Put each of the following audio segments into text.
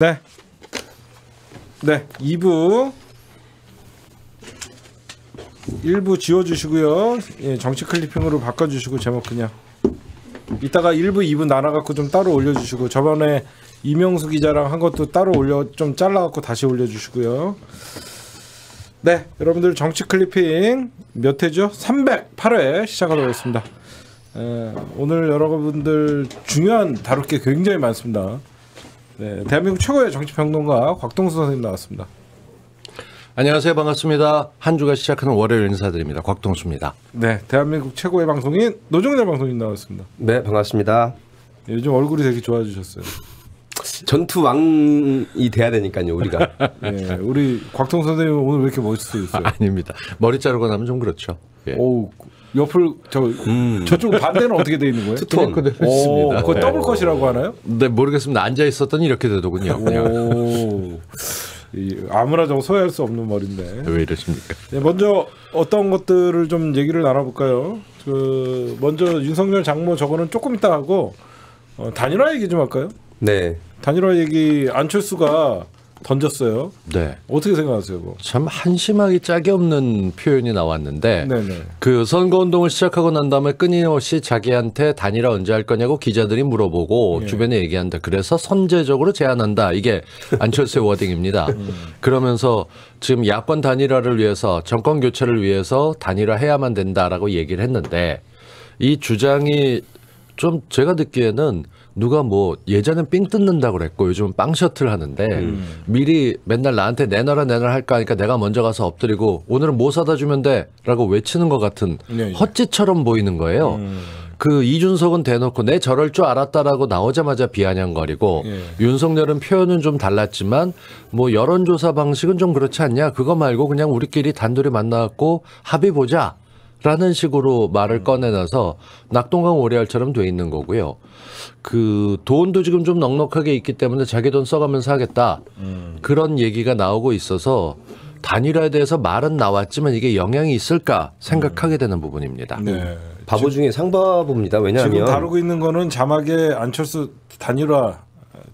네. 네. 2부 1부 지워주시고요. 예, 정치 클리핑으로 바꿔주시고 제목 그냥. 이따가 1부 2부 나눠갖고 좀 따로 올려주시고 저번에 이명수 기자랑 한 것도 따로 올려 좀 잘라갖고 다시 올려주시고요. 네. 여러분들 정치 클리핑 몇 회죠? 308회 시작하도록 하겠습니다. 예, 오늘 여러분들 중요한 다룰 게 굉장히 많습니다. 네, 대한민국 최고의 정치평론가 곽동수 선생님 나왔습니다. 안녕하세요. 반갑습니다. 한 주가 시작하는 월요일 인사드립니다. 곽동수입니다. 네, 대한민국 최고의 방송인 노종렬 방송인 나왔습니다. 네, 반갑습니다. 예, 요즘 얼굴이 되게 좋아지셨어요. 전투 왕이 돼야 되니까요 우리가. 네, 우리 곽동 선생님 오늘 왜 이렇게 멋있어 있어 아닙니다. 머리 자르고 나면 좀 그렇죠. 예. 오, 옆을 저 음. 저쪽 반대는 어떻게 돼 있는 거예요? 투톤. 오, 그거 네. 더블 컷이라고 하나요? 네 모르겠습니다. 앉아 있었더니 이렇게 되더군요. 그냥. 아무나좀 소외할 수 없는 말인데 왜 이러십니까? 네, 먼저 어떤 것들을 좀 얘기를 나눠볼까요? 그 먼저 윤석열 장모 저거는 조금 이따 하고 어, 단일화 얘기 좀 할까요? 네. 단일화 얘기 안철수가 던졌어요. 네. 어떻게 생각하세요? 뭐? 참 한심하기 짝이 없는 표현이 나왔는데 네네. 그 선거 운동을 시작하고 난 다음에 끊임없이 자기한테 단일화 언제 할 거냐고 기자들이 물어보고 네. 주변에 얘기한다. 그래서 선제적으로 제안한다. 이게 안철수의 워딩입니다. 음. 그러면서 지금 야권 단일화를 위해서 정권 교체를 위해서 단일화해야만 된다라고 얘기를 했는데 이 주장이 좀 제가 듣기에는 누가 뭐 예전엔 삥 뜯는다 그랬고 요즘은 빵 셔틀 하는데 음. 미리 맨날 나한테 내놔라 내놔라 할까 하니까 내가 먼저 가서 엎드리고 오늘은 뭐 사다 주면 돼라고 외치는 것 같은 네, 네, 헛짓처럼 보이는 거예요. 음. 그 이준석은 대놓고 내 저럴 줄 알았다라고 나오자마자 비아냥거리고 예. 윤석열은 표현은 좀 달랐지만 뭐 여론조사 방식은 좀 그렇지 않냐 그거 말고 그냥 우리끼리 단둘이 만나갖고 합의 보자 라는 식으로 말을 음. 꺼내놔서 낙동강 오리알처럼 돼 있는 거고요. 그 돈도 지금 좀 넉넉하게 있기 때문에 자기 돈 써가면서 하겠다. 음. 그런 얘기가 나오고 있어서 단일화에 대해서 말은 나왔지만 이게 영향이 있을까 생각하게 음. 되는 부분입니다. 네. 바보 중에 상바보입니다. 왜냐하면 지금 다루고 있는 거는 자막에 안철수 단일화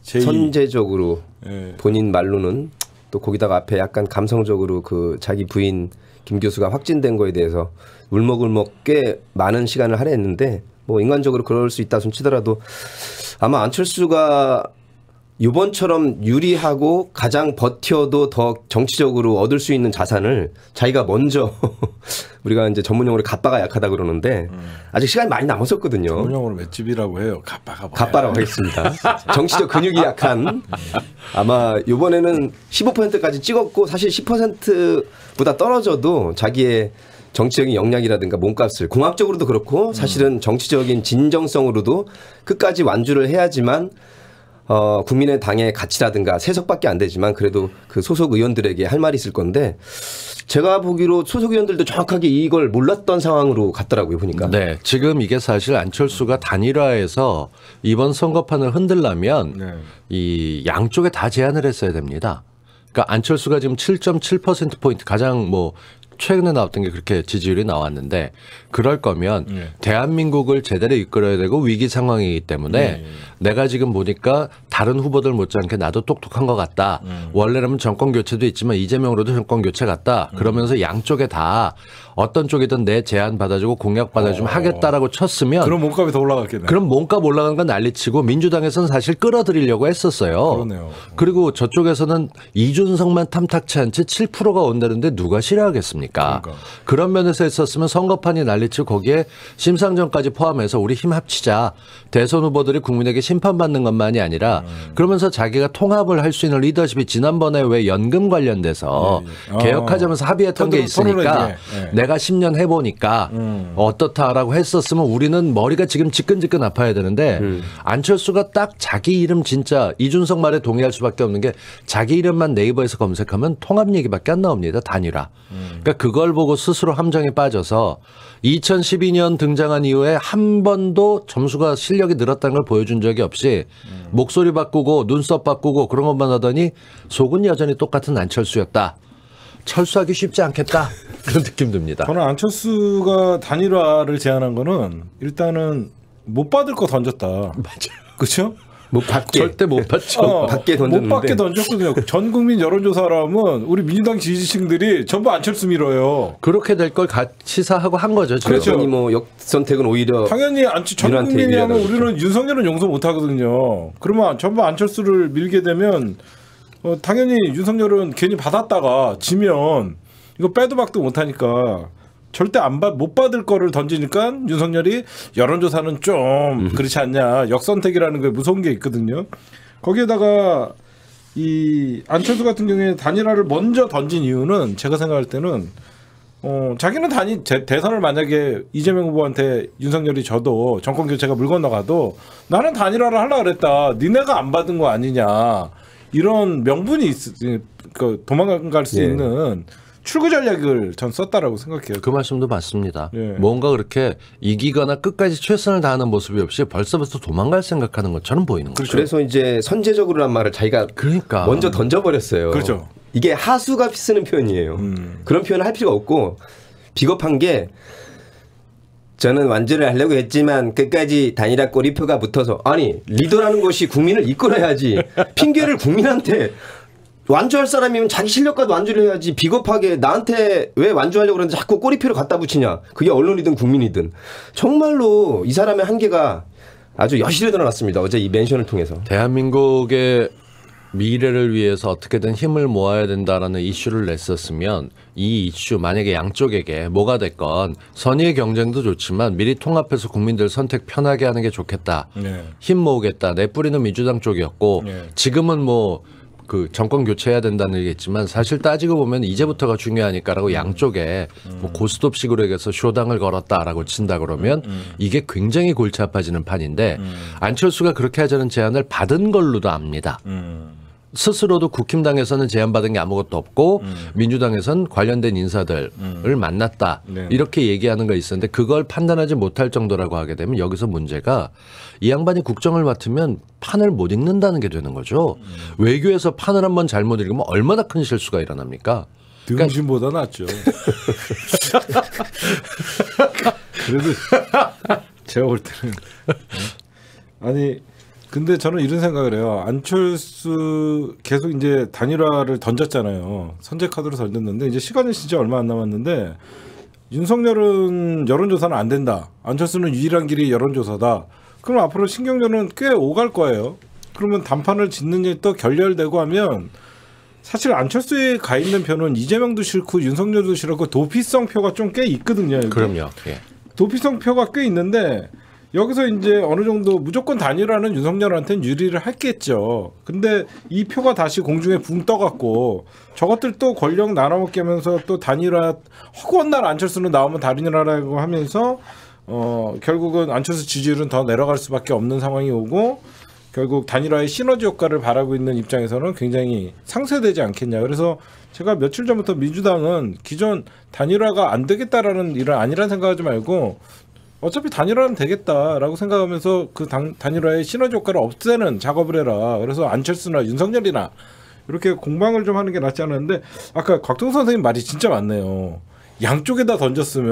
제2. 선제적으로 네. 본인 말로는 또 거기다가 앞에 약간 감성적으로 그 자기 부인 김 교수가 확진된 거에 대해서 울먹울먹 꽤 많은 시간을 할애했는데 뭐 인간적으로 그럴 수 있다 손 치더라도 아마 안철수가 요번처럼 유리하고 가장 버텨도 더 정치적으로 얻을 수 있는 자산을 자기가 먼저 우리가 이제 전문용어로 갑바가 약하다 그러는데 음. 아직 시간이 많이 남았었거든요. 전문용어로 맷집이라고 해요. 갑바가 갑바라고 하겠습니다. 정치적 근육이 약한 음. 아마 요번에는 15%까지 찍었고 사실 10%보다 떨어져도 자기의 정치적인 역량이라든가 몸값을 공학적으로도 그렇고 사실은 음. 정치적인 진정성으로도 끝까지 완주를 해야지만 어, 국민의 당의 가치라든가 세석밖에 안 되지만 그래도 그 소속 의원들에게 할 말이 있을 건데 제가 보기로 소속 의원들도 정확하게 이걸 몰랐던 상황으로 갔더라고요 보니까. 네, 지금 이게 사실 안철수가 단일화해서 이번 선거판을 흔들려면 네. 이 양쪽에 다 제안을 했어야 됩니다. 그러니까 안철수가 지금 7.7% 포인트 가장 뭐 최근에 나왔던 게 그렇게 지지율이 나왔는데 그럴 거면 예. 대한민국을 제대로 이끌어야 되고 위기 상황이기 때문에 예. 예, 예. 내가 지금 보니까 다른 후보들 못지않게 나도 똑똑한 것 같다. 음. 원래라면 정권 교체도 있지만 이재명으로도 정권 교체 같다. 음. 그러면서 양쪽에 다 어떤 쪽이든 내 제안 받아주고 공약 받아주면 어. 하겠다라고 쳤으면 그럼 몸값이 더 올라갔겠네. 그럼 몸값 올라간 건 난리치고 민주당에서는 사실 끌어들이려고 했었어요. 그러네요. 그리고 저쪽에서는 이준석만 탐탁치 않지 7%가 온다는데 누가 싫어하겠습니까? 그러니까. 그런 면에서 있었으면 선거판이 난리치고 거기에 심상정까지 포함해서 우리 힘 합치자. 대선 후보들이 국민에게 심판받는 것만이 아니라 음. 그러면서 자기가 통합을 할 수 있는 리더십이 지난번에 왜 연금 관련돼서 예, 예. 아. 개혁하자면서 합의했던 아. 게 있으니까 예. 네, 내가 10년 해보니까 음. 어떻다라고 했었으면 우리는 머리가 지금 지끈지끈 아파야 되는데 음. 안철수가 딱 자기 이름 진짜 이준석 말에 동의할 수밖에 없는 게 자기 이름만 네이버에서 검색하면 통합 얘기밖에 안 나옵니다. 단일화. 음. 그러니까 그걸 보고 스스로 함정에 빠져서 2012년 등장한 이후에 한 번도 점수가 실력이 늘었다는 걸 보여준 적이 없이 음. 목소리 바꾸고 눈썹 바꾸고 그런 것만 하더니 속은 여전히 똑같은 안철수였다. 철수하기 쉽지 않겠다. 그런 느낌 듭니다. 저는 안철수가 단일화를 제안한 거는 일단은 못 받을 거 던졌다. 맞아. 그렇죠? 못 받게 절대 못 받죠. 어, 받게 던졌는데 못 받게 던졌거든요. 전 국민 여론조사라면 우리 민주당 지지층들이 전부 안철수 밀어요. 그렇게 될걸 시사하고 한 거죠. 그렇죠. 뭐 역선택은 오히려 당연히 안철 전 국민이 면 우리는 윤석열은 용서 못 하거든요. 그러면 전부 안철수를 밀게 되면 어, 당연히 윤석열은 괜히 받았다가 지면 이거 빼도 박도 못하니까 절대 안 받 못 받을 거를 던지니까 윤석열이 여론조사는 좀 그렇지 않냐 역선택이라는 게 무서운 게 있거든요. 거기에다가 이 안철수 같은 경우에 단일화를 먼저 던진 이유는 제가 생각할 때는 어 자기는 단일 대선을 만약에 이재명 후보한테 윤석열이 져도 정권 교체가 물 건너가도 나는 단일화를 하려 그랬다. 니네가 안 받은 거 아니냐 이런 명분이 있, 그 도망갈 수 예. 있는. 출구 전략을 전 썼다라고 생각해요. 그 말씀도 맞습니다. 예. 뭔가 그렇게 이기거나 끝까지 최선을 다하는 모습이 없이 벌써부터 도망갈 생각하는 것처럼 보이는 거죠. 그렇죠. 그래서 이제 선제적으로란 말을 자기가 그러니까 먼저 던져버렸어요. 그렇죠. 이게 하수가 쓰는 표현이에요. 음. 그런 표현을 할 필요가 없고 비겁한 게 저는 완주를 하려고 했지만 끝까지 단일화 꼬리표가 붙어서 아니 리더라는 것이 국민을 이끌어야지 핑계를 국민한테 완주할 사람이면 자기 실력과 도 완주를 해야지 비겁하게 나한테 왜 완주하려고 그러는데 자꾸 꼬리표를 갖다 붙이냐. 그게 언론이든 국민이든. 정말로 이 사람의 한계가 아주 여실히 드러났습니다. 어제 이 멘션을 통해서. 대한민국의 미래를 위해서 어떻게든 힘을 모아야 된다라는 이슈를 냈었으면 이 이슈 만약에 양쪽에게 뭐가 됐건 선의의 경쟁도 좋지만 미리 통합해서 국민들 선택 편하게 하는 게 좋겠다. 네. 힘 모으겠다. 내 뿌리는 민주당 쪽이었고 네. 지금은 뭐그 정권 교체해야 된다는 얘기했지만 사실 따지고 보면 이제부터가 중요하니까라고 음. 양쪽에 뭐 음. 고스톱식으로 해서 쇼당을 걸었다라고 친다 그러면 음, 이게 굉장히 골치 아파지는 판인데 안철수가 그렇게 하자는 제안을 받은 걸로도 압니다. 스스로도 국힘당에서는 제안받은 게 아무것도 없고 음. 민주당에선 관련된 인사들을 음. 만났다 네. 이렇게 얘기하는 거 있었는데 그걸 판단하지 못할 정도라고 하게 되면 여기서 문제가 이 양반이 국정을 맡으면 판을 못 읽는다는 게 되는 거죠. 음. 외교에서 판을 한번 잘못 읽으면 얼마나 큰 실수가 일어납니까? 등신보다 그러니까... 그래도 제가 볼 때는 네. 아니 근데 저는 이런 생각을 해요. 안철수 계속 이제 단일화를 던졌잖아요. 선제 카드로 던졌는데 이제 시간이 진짜 얼마 안 남았는데 윤석열은 여론조사는 안 된다. 안철수는 유일한 길이 여론조사다. 그럼 앞으로 신경전은 꽤 오갈 거예요. 그러면 단판을 짓는 일도 결렬되고 하면 사실 안철수에 가 있는 표는 이재명도 싫고 윤석열도 싫고 도피성 표가 좀 꽤 있거든요. 여기. 그럼요. 예. 도피성 표가 꽤 있는데 여기서 이제 어느 정도 무조건 단일화는 윤석열한테는 유리를 했겠죠. 근데 이 표가 다시 공중에 붕 떠갖고 저것들 또 권력 나눠먹게 하면서 또 단일화 허구한 날 안철수는 나오면 단일화라고 하면서 어 결국은 안철수 지지율은 더 내려갈 수밖에 없는 상황이 오고 결국 단일화의 시너지 효과를 바라고 있는 입장에서는 굉장히 상쇄되지 않겠냐. 그래서 제가 며칠 전부터 민주당은 기존 단일화가 안 되겠다라는 일은 아니라는 생각하지 말고 어차피 단일화는 되겠다라고 생각하면서 그 단, 단일화의 시너지 효과를 없애는 작업을 해라. 그래서 안철수나 윤석열이나 이렇게 공방을 좀 하는 게 낫지 않았는데 아까 곽동 선생님 말이 진짜 맞네요. 양쪽에다 던졌으면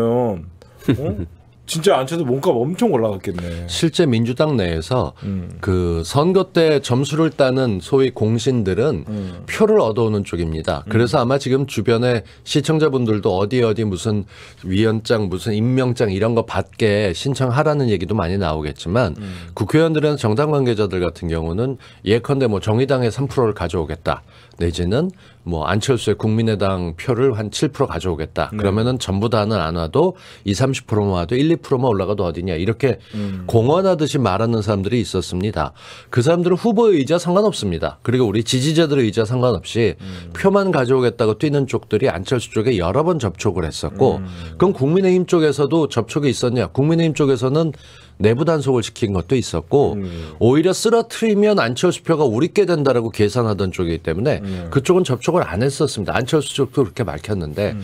어? 진짜 안 쳐도 몸값 엄청 올라갔겠네. 실제 민주당 내에서 음. 그 선거 때 점수를 따는 소위 공신들은 음. 표를 얻어오는 쪽입니다. 음. 그래서 아마 지금 주변에 시청자분들도 어디 어디 무슨 위원장 무슨 임명장 이런 거 받게 신청하라는 얘기도 많이 나오겠지만 음. 국회의원들은 정당 관계자들 같은 경우는 예컨대 뭐 정의당의 3%를 가져오겠다. 내지는 뭐 안철수의 국민의당 표를 한 7% 가져오겠다. 네. 그러면은 전부 다는 안 와도 2, 30%만 와도 1, 2%만 올라가도 어디냐. 이렇게 음. 공언하듯이 말하는 사람들이 있었습니다. 그 사람들은 후보의 의자 상관없습니다. 그리고 우리 지지자들의 의자 상관없이 음. 표만 가져오겠다고 뛰는 쪽들이 안철수 쪽에 여러 번 접촉을 했었고 음. 그럼 국민의힘 쪽에서도 접촉이 있었냐. 국민의힘 쪽에서는 내부 단속을 시킨 것도 있었고 음. 오히려 쓰러트리면 안철수표가 우리게 된다라고 계산하던 쪽이기 때문에 음. 그쪽은 접촉을 안 했었습니다. 안철수 쪽도 그렇게 밝혔는데 음.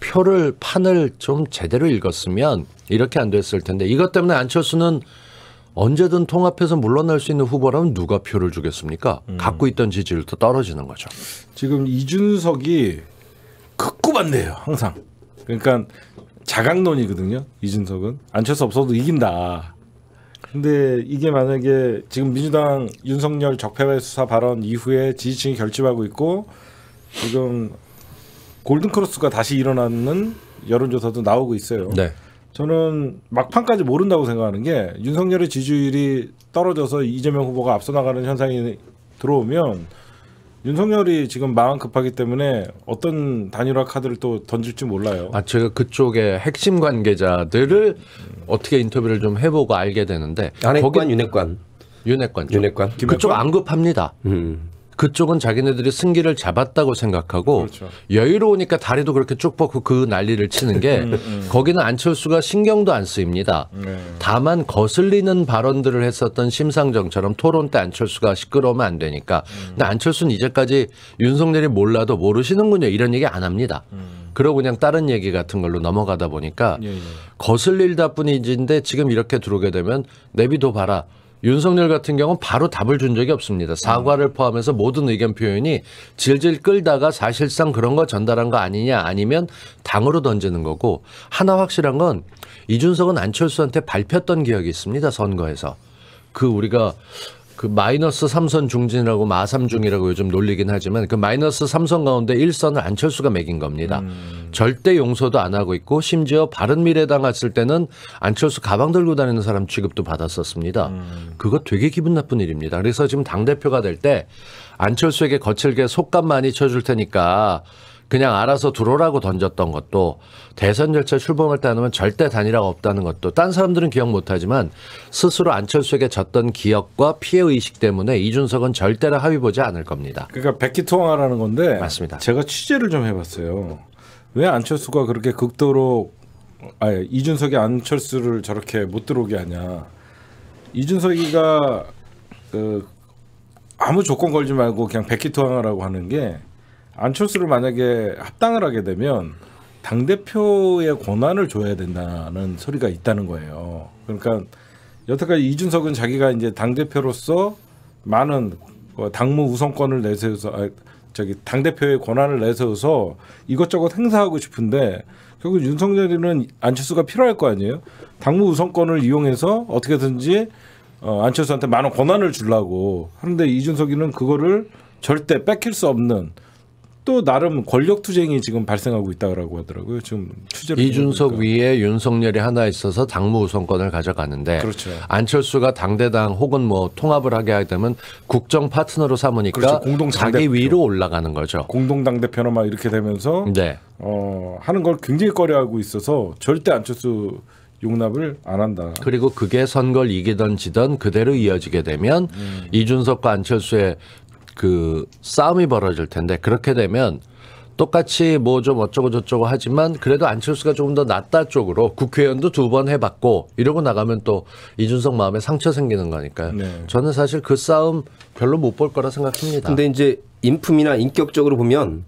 표를 판을 좀 제대로 읽었으면 이렇게 안 됐을 텐데 이것 때문에 안철수는 언제든 통합해서 물러날 수 있는 후보라면 누가 표를 주겠습니까? 음. 갖고 있던 지지율도 떨어지는 거죠. 지금 이준석이 극구 반대예요, 항상. 그러니까 자강론이거든요. 이준석은 안철수 없어도 이긴다. 근데 이게 만약에 지금 민주당 윤석열 적폐 수사 발언 이후에 지지층이 결집하고 있고 지금 골든크로스가 다시 일어나는 여론조사도 나오고 있어요. 네. 저는 막판까지 모른다고 생각하는 게 윤석열의 지지율이 떨어져서 이재명 후보가 앞서 나가는 현상이 들어오면 윤석열이 지금 마음 급하기 때문에 어떤 단일화 카드를 또 던질지 몰라요. 아 제가 그쪽에 핵심 관계자들을 어떻게 인터뷰를 좀 해보고 알게 되는데 안핵관 거기... 윤핵관 윤핵관 윤핵관 그쪽 안 급합니다. 음. 그쪽은 자기네들이 승기를 잡았다고 생각하고 그렇죠. 여유로우니까 다리도 그렇게 쭉 뻗고 그 난리를 치는 게 음, 음, 음. 거기는 안철수가 신경도 안 쓰입니다. 네. 다만 거슬리는 발언들을 했었던 심상정처럼 토론 때 안철수가 시끄러우면 안 되니까. 음. 근데 안철수는 이제까지 윤석열이 몰라도 모르시는군요. 이런 얘기 안 합니다. 그러고 그냥 다른 얘기 같은 걸로 넘어가다 보니까 예, 예. 거슬릴다 뿐이지인데 지금 이렇게 들어오게 되면 내비둬 봐라. 윤석열 같은 경우는 바로 답을 준 적이 없습니다. 사과를 포함해서 모든 의견 표현이 질질 끌다가 사실상 그런 거 전달한 거 아니냐 아니면 당으로 던지는 거고 하나 확실한 건 이준석은 안철수한테 밟혔던 기억이 있습니다. 선거에서. 그 우리가 그 마이너스 삼선 중진이라고 마삼중이라고 요즘 놀리긴 하지만 그 마이너스 삼선 가운데 일선을 안철수가 매긴 겁니다. 음. 절대 용서도 안 하고 있고 심지어 바른미래당 갔을 때는 안철수 가방 들고 다니는 사람 취급도 받았었습니다. 음. 그거 되게 기분 나쁜 일입니다. 그래서 지금 당대표가 될 때 안철수에게 거칠게 속값 많이 쳐줄 테니까 그냥 알아서 들어오라고 던졌던 것도 대선 절차 출범을 따놓으면 절대 단일화가 없다는 것도 딴 사람들은 기억 못하지만 스스로 안철수에게 졌던 기억과 피해의식 때문에 이준석은 절대로 합의 보지 않을 겁니다. 그러니까 백기통화라는 건데 맞습니다. 제가 취재를 좀 해봤어요. 왜 안철수가 그렇게 극도로 아 이준석이 안철수를 저렇게 못 들어오게 하냐. 이준석이가 그 아무 조건 걸지 말고 그냥 백기통화라고 하는 게 안철수를 만약에 합당을 하게 되면 당 대표의 권한을 줘야 된다는 소리가 있다는 거예요. 그러니까 여태까지 이준석은 자기가 이제 당 대표로서 많은 어, 당무 우선권을 내세워서 아, 저기 당 대표의 권한을 내세워서 이것저것 행사하고 싶은데 결국 윤석열이는 안철수가 필요할 거 아니에요. 당무 우선권을 이용해서 어떻게든지 어, 안철수한테 많은 권한을 주려고 하는데 이준석이는 그거를 절대 뺏길 수 없는 또 나름 권력 투쟁이 지금 발생하고 있다고 하더라고요. 지금 취재를 이준석 위에 윤석열이 하나 있어서 당무 우선권을 가져가는데 그렇죠. 안철수가 당대당 혹은 뭐 통합을 하게 하면 국정 파트너로 삼으니까 그렇죠. 공동 자기 위로 올라가는 거죠. 공동 당 대표나 막 이렇게 되면서 네. 어, 하는 걸 굉장히 꺼려하고 있어서 절대 안철수 용납을 안 한다. 그리고 그게 선거를 이기던 지던 그대로 이어지게 되면 음. 이준석과 안철수의 그 싸움이 벌어질 텐데 그렇게 되면 똑같이 뭐 좀 어쩌고 저쩌고 하지만 그래도 안철수가 조금 더 낫다 쪽으로 국회의원도 두 번 해봤고 이러고 나가면 또 이준석 마음에 상처 생기는 거니까요. 네. 저는 사실 그 싸움 별로 못 볼 거라 생각합니다. 근데 이제 인품이나 인격적으로 보면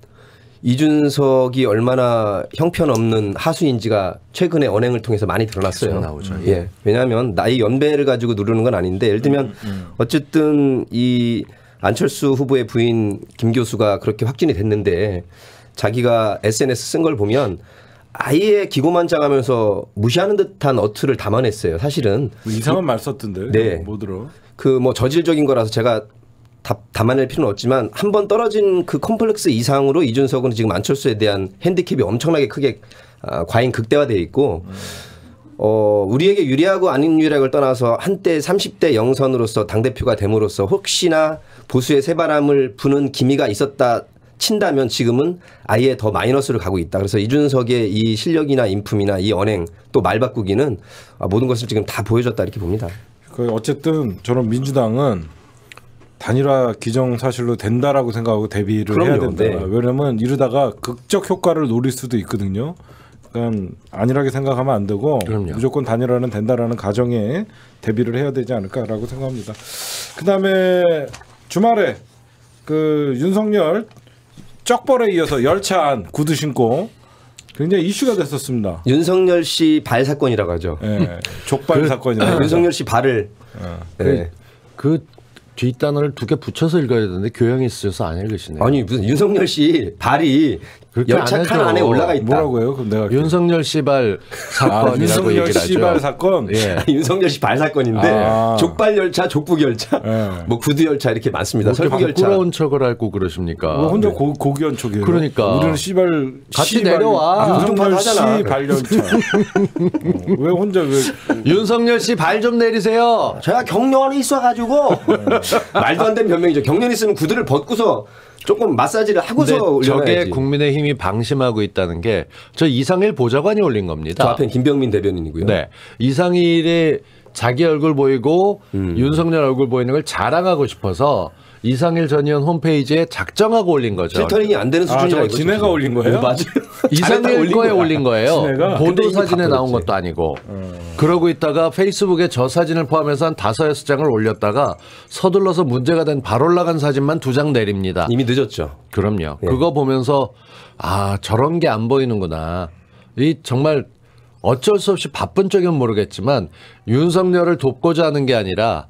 이준석이 얼마나 형편없는 하수인지가 최근에 언행을 통해서 많이 드러났어요. 나오죠. 음. 예. 왜냐하면 나이 연배를 가지고 누르는 건 아닌데 예를 들면 음, 음. 어쨌든 이 안철수 후보의 부인 김 교수가 그렇게 확진이 됐는데 자기가 SNS 쓴 걸 보면 아예 기고만장하면서 무시하는 듯한 어투를 담아냈어요. 사실은 뭐 이상한 말 썼던데. 네. 뭐, 뭐 들어? 그뭐 저질적인 거라서 제가 답, 담아낼 필요는 없지만 한 번 떨어진 그 콤플렉스 이상으로 이준석은 지금 안철수에 대한 핸디캡이 엄청나게 크게 아, 과잉 극대화돼 있고 어, 우리에게 유리하고 아닌 유리하고를 떠나서 한때 30대 영선으로서 당대표가 됨으로써 혹시나 보수의 새바람을 부는 기미가 있었다 친다면 지금은 아예 더 마이너스를 가고 있다. 그래서 이준석의 이 실력이나 인품이나 이 언행 또 말 바꾸기는 아, 모든 것을 지금 다 보여줬다 이렇게 봅니다. 그 어쨌든 저는 민주당은 단일화 기정 사실로 된다라고 생각하고 대비를 그럼요, 해야 된다. 네. 왜냐하면 이러다가 극적 효과를 노릴 수도 있거든요. 그러 안일하게 생각하면 안 되고 그럼요. 무조건 단일화는 된다라는 가정에 대비를 해야 되지 않을까라고 생각합니다. 그다음에 주말에 그 윤석열 쩍벌에 이어서 열차안 구두 신고 굉장히 이슈가 됐었습니다. 윤석열 씨 발 사건이라고 하죠. 네, 족발 그, 사건이라고. 네, 윤석열 씨 발을. 예. 네. 그, 그 뒷단어를 두 개 붙여서 읽어야 되는데 교양이 있어서 안 읽으시네요. 아니 무슨 윤석열 씨 발이 열차 칸 안에 올라가 있다. 뭐라고요? 그럼 내가 윤석열 씨발 사건이라고 아, 윤석열 씨발 사건. 예. 윤석열 씨 발 사건인데 아. 족발 열차, 족북 열차, 예. 뭐 구두 열차 이렇게 많습니다. 설북 열차. 부끄러운 척을 알고 그러십니까? 뭐 혼자 네. 고, 귀한 척이에요. 그러니까 우리는 씨발 같이 씨발, 내려와. 아, 아, 윤석열 씨 발 열차. 어, 왜 혼자 왜? 윤석열 씨 발 좀 내리세요. 제가 경련이 있어가지고 네. 말도 안 되는 변명이죠. 경련 있으면 구두를 벗고서 조금 마사지를 하고서 올려야지. 저게 국민의힘이 방심하고 있다는 게 저 이상일 보좌관이 올린 겁니다. 저 앞엔 김병민 대변인이고요. 네. 이상일의 자기 얼굴 보이고 음. 윤석열 얼굴 보이는 걸 자랑하고 싶어서 이상일 전 의원 홈페이지에 작정하고 올린 거죠. 필터링이 안 되는 아, 수준이라고 아, 진해가 올린 거예요? 어, 맞아요. 이상일 거에 올린 거예요. 보도 사진에 나온 것도 아니고. 음. 그러고 있다가 페이스북에 저 사진을 포함해서 한 다섯 여섯 장을 올렸다가 서둘러서 문제가 된 발 올라간 사진만 두 장 내립니다. 이미 늦었죠. 그럼요. 예. 그거 보면서 아 저런 게 안 보이는구나. 이 정말 어쩔 수 없이 바쁜 쪽은 모르겠지만 윤석열을 돕고자 하는 게 아니라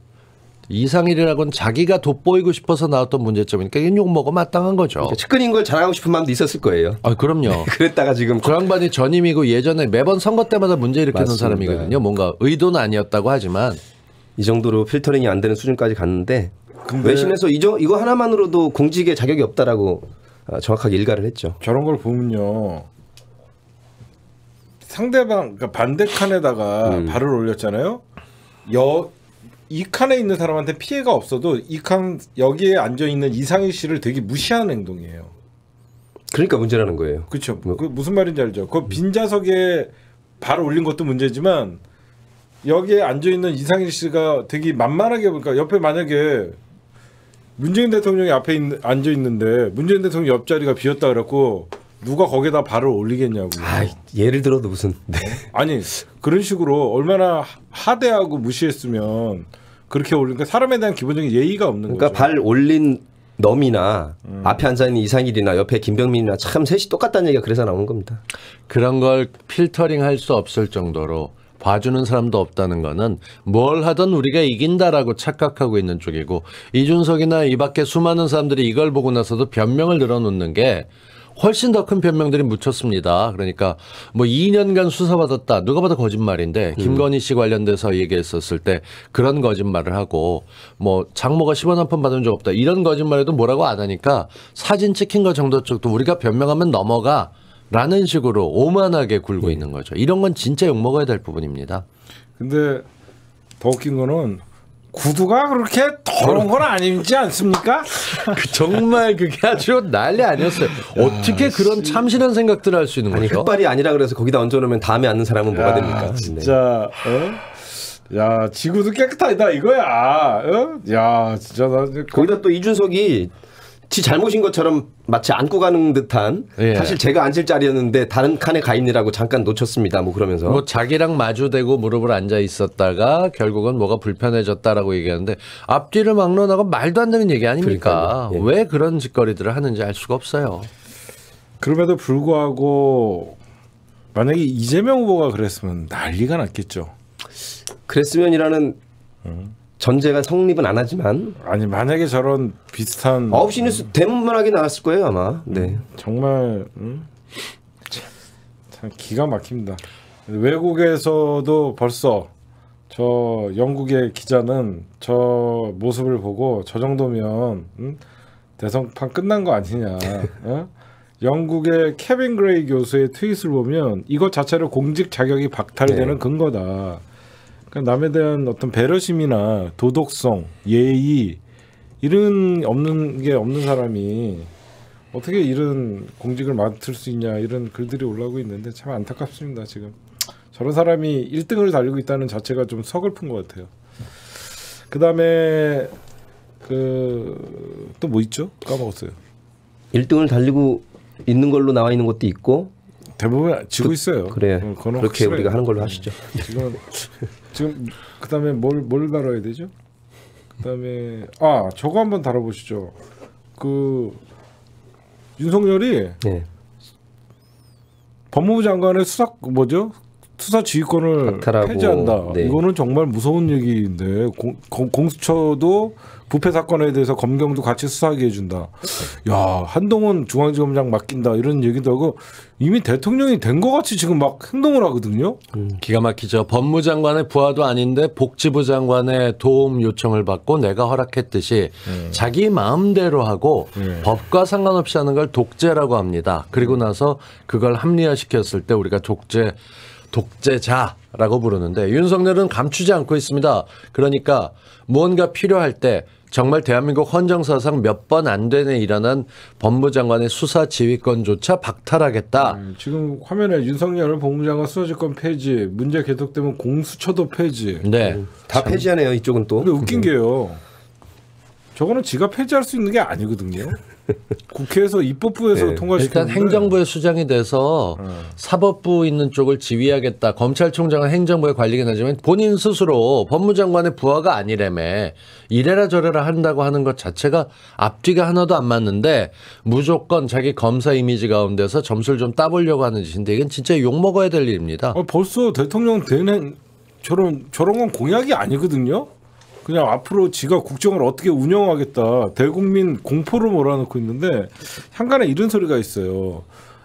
이상일이라고는 자기가 돋보이고 싶어서 나왔던 문제점이니까 이건 욕먹어 마땅한 거죠. 그러니까 측근인 걸 자랑하고 싶은 마음도 있었을 거예요. 아, 그럼요. 그랬다가 지금. 그 양반이 전임이고 예전에 매번 선거 때마다 문제 일으키는 사람이거든요. 뭔가 의도는 아니었다고 하지만. 이 정도로 필터링이 안 되는 수준까지 갔는데 외신에서 이저, 이거 하나만으로도 공직에 자격이 없다라고 어, 정확하게 일가를 했죠. 저런 걸 보면요. 상대방 그러니까 반대칸에다가 음. 발을 올렸잖아요. 여이 칸에 있는 사람한테 피해가 없어도 이 칸 여기에 앉아 있는 이상희 씨를 되게 무시하는 행동이에요. 그러니까 문제라는 거예요. 그렇죠. 그 무슨 말인지 알죠. 그 빈자석에 발 올린 것도 문제지만 여기에 앉아 있는 이상희 씨가 되게 만만하게 보니까 옆에 만약에 문재인 대통령이 앞에 앉아 있는데 문재인 대통령 옆자리가 비었다 그랬고 누가 거기다 발을 올리겠냐고. 아, 예를 들어도 무슨. 네. 아니 그런 식으로 얼마나 하대하고 무시했으면 그렇게 올리니까 그러니까 사람에 대한 기본적인 예의가 없는 그러니까 거죠. 발 올린 넘이나 음. 앞에 앉아 있는 이상일이나 옆에 김병민이나 참 셋이 똑같다는 얘기가 그래서 나오 겁니다. 그런 걸 필터링 할 수 없을 정도로 봐주는 사람도 없다는 거는 뭘 하든 우리가 이긴다라고 착각하고 있는 쪽이고 이준석이나 이 밖에 수많은 사람들이 이걸 보고 나서도 변명을 늘어놓는 게 훨씬 더 큰 변명들이 묻혔습니다. 그러니까 뭐 2년간 수사받았다. 누가 봐도 거짓말인데 음. 김건희 씨 관련돼서 얘기했었을 때 그런 거짓말을 하고 뭐 장모가 10원 한푼 받은 적 없다. 이런 거짓말에도 뭐라고 안 하니까 사진 찍힌 거 정도 쪽도 우리가 변명하면 넘어가 라는 식으로 오만하게 굴고 음. 있는 거죠. 이런 건 진짜 욕먹어야 될 부분입니다. 근데 더 웃긴 거는 구두가 그렇게 더러운 건 아니지 않습니까? 그 정말 그게 아주 난리 아니었어요. 어떻게 그런 참신한 생각들을 할 수 있는 아니 거죠? 흑발이 아니라 그래서 거기다 얹어놓으면 다음에 앉는 사람은 뭐가 됩니까? 진짜. 네. 어? 야 지구도 깨끗하다 이거야. 어? 야 진짜 나 거기다 또 이준석이 지 잘못인 것처럼 마치 안고 가는 듯한 예. 사실 제가 앉을 자리였는데 다른 칸에 가 있느라고 잠깐 놓쳤습니다. 뭐 그러면서 뭐 자기랑 마주대고 무릎을 앉아 있었다가 결국은 뭐가 불편해졌다라고 얘기하는데 앞뒤를 막론하고 말도 안 되는 얘기 아닙니까? 예. 왜 그런 짓거리들을 하는지 알 수가 없어요. 그럼에도 불구하고 만약에 이재명 후보가 그랬으면 난리가 났겠죠. 그랬으면이라는 음. 전제가 성립은 안 하지만 아니 만약에 저런 비슷한 9시 뉴스 대문문하게 나왔을 거예요 아마 네 음, 정말 음? 참, 기가 막힙니다 외국에서도 벌써 저 영국의 기자는 저 모습을 보고 저 정도면 음? 대성판 끝난 거 아니냐 어? 영국의 케빈 그레이 교수의 트윗을 보면 이것 자체로 공직 자격이 박탈되는 네. 근거다 그러니까 남에 대한 어떤 배려심이나 도덕성, 예의 이런 없는 게 없는 사람이 어떻게 이런 공직을 맡을 수 있냐 이런 글들이 올라오고 있는데 참 안타깝습니다 지금 저런 사람이 1등을 달리고 있다는 자체가 좀 서글픈 것 같아요 그다음에 그 또 뭐 있죠 까먹었어요 1등을 달리고 있는 걸로 나와 있는 것도 있고 대부분 지고 그, 있어요. 그래. 음, 그렇게 우리가 하는 걸로 하시죠. 음, 지금 지금 그다음에 뭘뭘 다뤄야 되죠? 그다음에 아 저거 한번 다뤄보시죠. 그 윤석열이 네. 법무부 장관의 수사 뭐죠? 수사 지휘권을 박탈하고, 폐지한다. 네. 이거는 정말 무서운 얘기인데 공, 수처도 부패 사건에 대해서 검경도 같이 수사하게 해준다. 야 한동훈 중앙지검장 맡긴다 이런 얘기도 하고 이미 대통령이 된 것 같이 지금 막 행동을 하거든요. 음. 기가 막히죠. 법무장관의 부하도 아닌데 복지부 장관의 도움 요청을 받고 내가 허락했듯이 음. 자기 마음대로 하고 음. 법과 상관없이 하는 걸 독재라고 합니다. 그리고 나서 그걸 합리화시켰을 때 우리가 독재 독재자라고 부르는데 윤석열은 감추지 않고 있습니다. 그러니까 무언가 필요할 때 정말 대한민국 헌정사상 몇 번 안 되는 일어난 법무장관의 수사 지휘권조차 박탈하겠다. 음, 지금 화면에 윤석열 법무장관 수사지권 폐지, 문제 계속되면 공수처도 폐지. 네. 음, 다 참. 폐지하네요. 이쪽은 또. 근데 웃긴 음. 게요. 저거는 지가 폐지할 수 있는 게 아니거든요. 국회에서 입법부에서 네. 통과시킨 일단 행정부의 수장이 돼서 네. 사법부 있는 쪽을 지휘하겠다. 검찰총장은 행정부에 관리긴 하지만 본인 스스로 법무장관의 부하가 아니래매 이래라 저래라 한다고 하는 것 자체가 앞뒤가 하나도 안 맞는데 무조건 자기 검사 이미지 가운데서 점수를 좀 따보려고 하는 짓인데 이건 진짜 욕 먹어야 될 일입니다. 아, 벌써 대통령 되는 저런 저런 건 공약이 아니거든요. 그냥 앞으로 지가 국정을 어떻게 운영하겠다 대국민 공포를 몰아넣고 있는데 향간에 이런 소리가 있어요.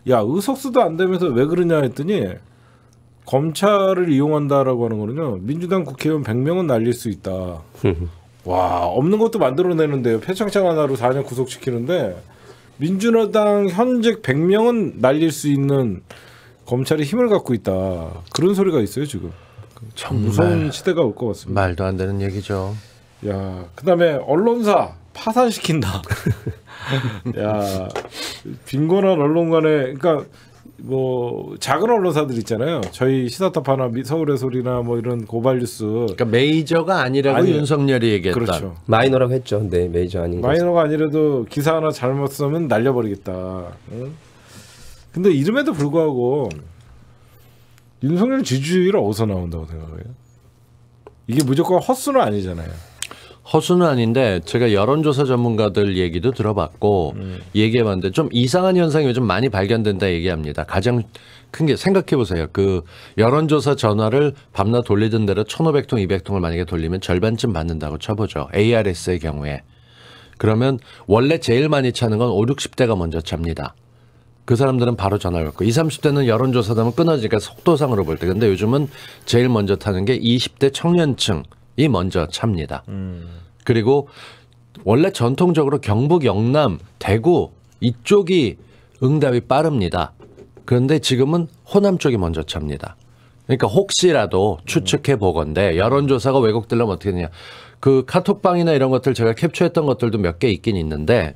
야 의석수도 안 되면서 왜 그러냐 했더니 검찰을 이용한다라고 하는 거는요 민주당 국회의원 100명은 날릴 수 있다. 와 없는 것도 만들어내는데요 표창장 하나로 4년 구속시키는데 민주당 현직 100명은 날릴 수 있는 검찰이 힘을 갖고 있다 그런 소리가 있어요 지금. 정무 시대가 올 것 같습니다. 말도 안 되는 얘기죠. 야, 그다음에 언론사 파산시킨다. 야, 빈곤한 언론관에 그러니까 뭐 작은 언론사들 있잖아요. 저희 시사타파나 서울의 소리나 뭐 이런 고발 뉴스. 그러니까 메이저가 아니라고 아니, 윤석열이 얘기했다. 그렇죠. 마이너라고 했죠. 네, 메이저 아닌 마이너가 아니라도 기사 하나 잘못 쓰면 날려버리겠다. 응? 근데 이름에도 불구하고 윤석열 지지율이 어디서 나온다고 생각해요? 이게 무조건 허수는 아니잖아요. 허수는 아닌데 제가 여론조사 전문가들 얘기도 들어봤고 음. 얘기해봤는데 좀 이상한 현상이 요즘 많이 발견된다 얘기합니다. 가장 큰 게 생각해보세요. 그 여론조사 전화를 밤낮 돌리던 대로 천오백 통 이백 통을 만약에 돌리면 절반쯤 받는다고 쳐보죠. ARS의 경우에. 그러면 원래 제일 많이 차는 건오 육십 대가 먼저 찹니다. 그 사람들은 바로 전화를 받고 20, 30대는 여론조사되면 끊어지니까 속도상으로 볼 때. 근데 요즘은 제일 먼저 타는 게 20대 청년층이 먼저 찹니다. 음. 그리고 원래 전통적으로 경북, 영남, 대구 이쪽이 응답이 빠릅니다. 그런데 지금은 호남 쪽이 먼저 찹니다. 그러니까 혹시라도 추측해 보건데 여론조사가 왜곡되려면 어떻게 되냐. 그 카톡방이나 이런 것들 제가 캡처했던 것들도 몇 개 있긴 있는데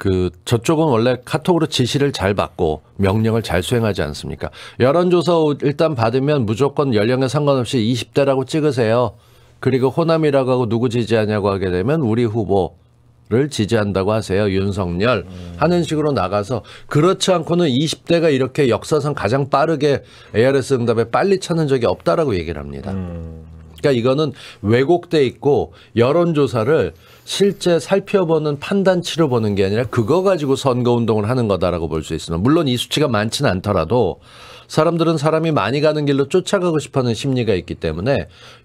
그 저쪽은 원래 카톡으로 지시를 잘 받고 명령을 잘 수행하지 않습니까? 여론조사 일단 받으면 무조건 연령에 상관없이 20대라고 찍으세요. 그리고 호남이라고 하고 누구 지지하냐고 하게 되면 우리 후보를 지지한다고 하세요. 윤석열 하는 식으로 나가서 그렇지 않고는 20대가 이렇게 역사상 가장 빠르게 ARS 응답에 빨리 찾는 적이 없다라고 얘기를 합니다. 음. 그러니까 이거는 왜곡돼 있고 여론조사를 실제 살펴보는 판단 치료보는 게 아니라 그거 가지고 선거 운동을 하는 거다라고 볼 수 있습니다. 물론 이 수치가 많지는 않더라도 사람들은 사람이 많이 가는 길로 쫓아가고 싶어하는 심리가 있기 때문에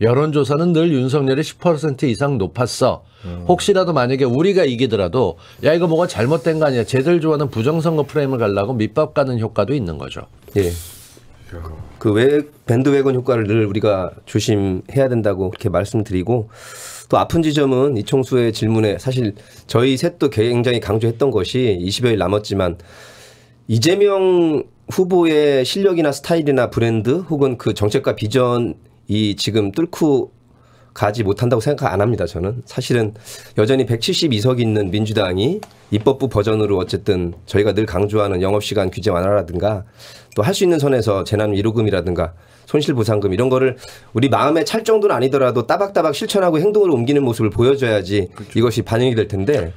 여론조사는 늘 윤석열이 10% 이상 높았어. 음. 혹시라도 만약에 우리가 이기더라도 야 이거 뭐가 잘못된 거 아니야. 쟤들 좋아하는 부정선거 프레임을 갈라고 밑밥 가는 효과도 있는 거죠. 예. 그외 밴드웨건 효과를 늘 우리가 조심해야 된다고 그렇게 말씀드리고 또 아픈 지점은 이총수의 질문에 사실 저희 셋도 굉장히 강조했던 것이 20여일 남았지만 이재명 후보의 실력이나 스타일이나 브랜드 혹은 그 정책과 비전이 지금 뚫고 가지 못한다고 생각 안 합니다. 저는 사실은 여전히 172석 있는 민주당이 입법부 버전으로 어쨌든 저희가 늘 강조하는 영업시간 규제 완화라든가 또 할 수 있는 선에서 재난 위로금이라든가 손실보상금 이런 거를 우리 마음에 찰 정도는 아니더라도 따박따박 실천하고 행동으로 옮기는 모습을 보여줘야지 그렇죠. 이것이 반영이 될 텐데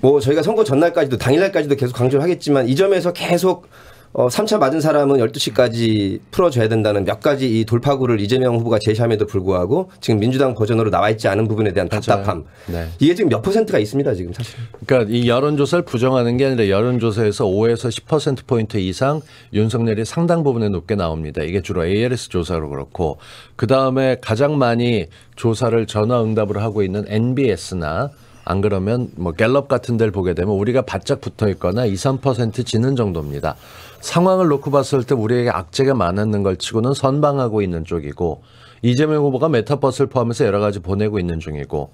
뭐 저희가 선거 전날까지도 당일날까지도 계속 강조를 하겠지만 이 점에서 계속 어, 3차 맞은 사람은 12시까지 풀어줘야 된다는 몇 가지 이 돌파구를 이재명 후보가 제시함에도 불구하고 지금 민주당 버전으로 나와 있지 않은 부분에 대한 답답함. 네. 이게 지금 몇 퍼센트가 있습니다, 지금 사실. 그러니까 이 여론조사를 부정하는 게 아니라 여론조사에서 5에서 10%포인트 이상 윤석열이 상당 부분에 높게 나옵니다. 이게 주로 ALS 조사로 그렇고 그 다음에 가장 많이 조사를 전화 응답으로 하고 있는 NBS나 안 그러면 뭐 갤럽 같은 데를 보게 되면 우리가 바짝 붙어 있거나 2, 3% 지는 정도입니다. 상황을 놓고 봤을 때 우리에게 악재가 많았는 걸 치고는 선방하고 있는 쪽이고 이재명 후보가 메타버스를 포함해서 여러 가지 보내고 있는 중이고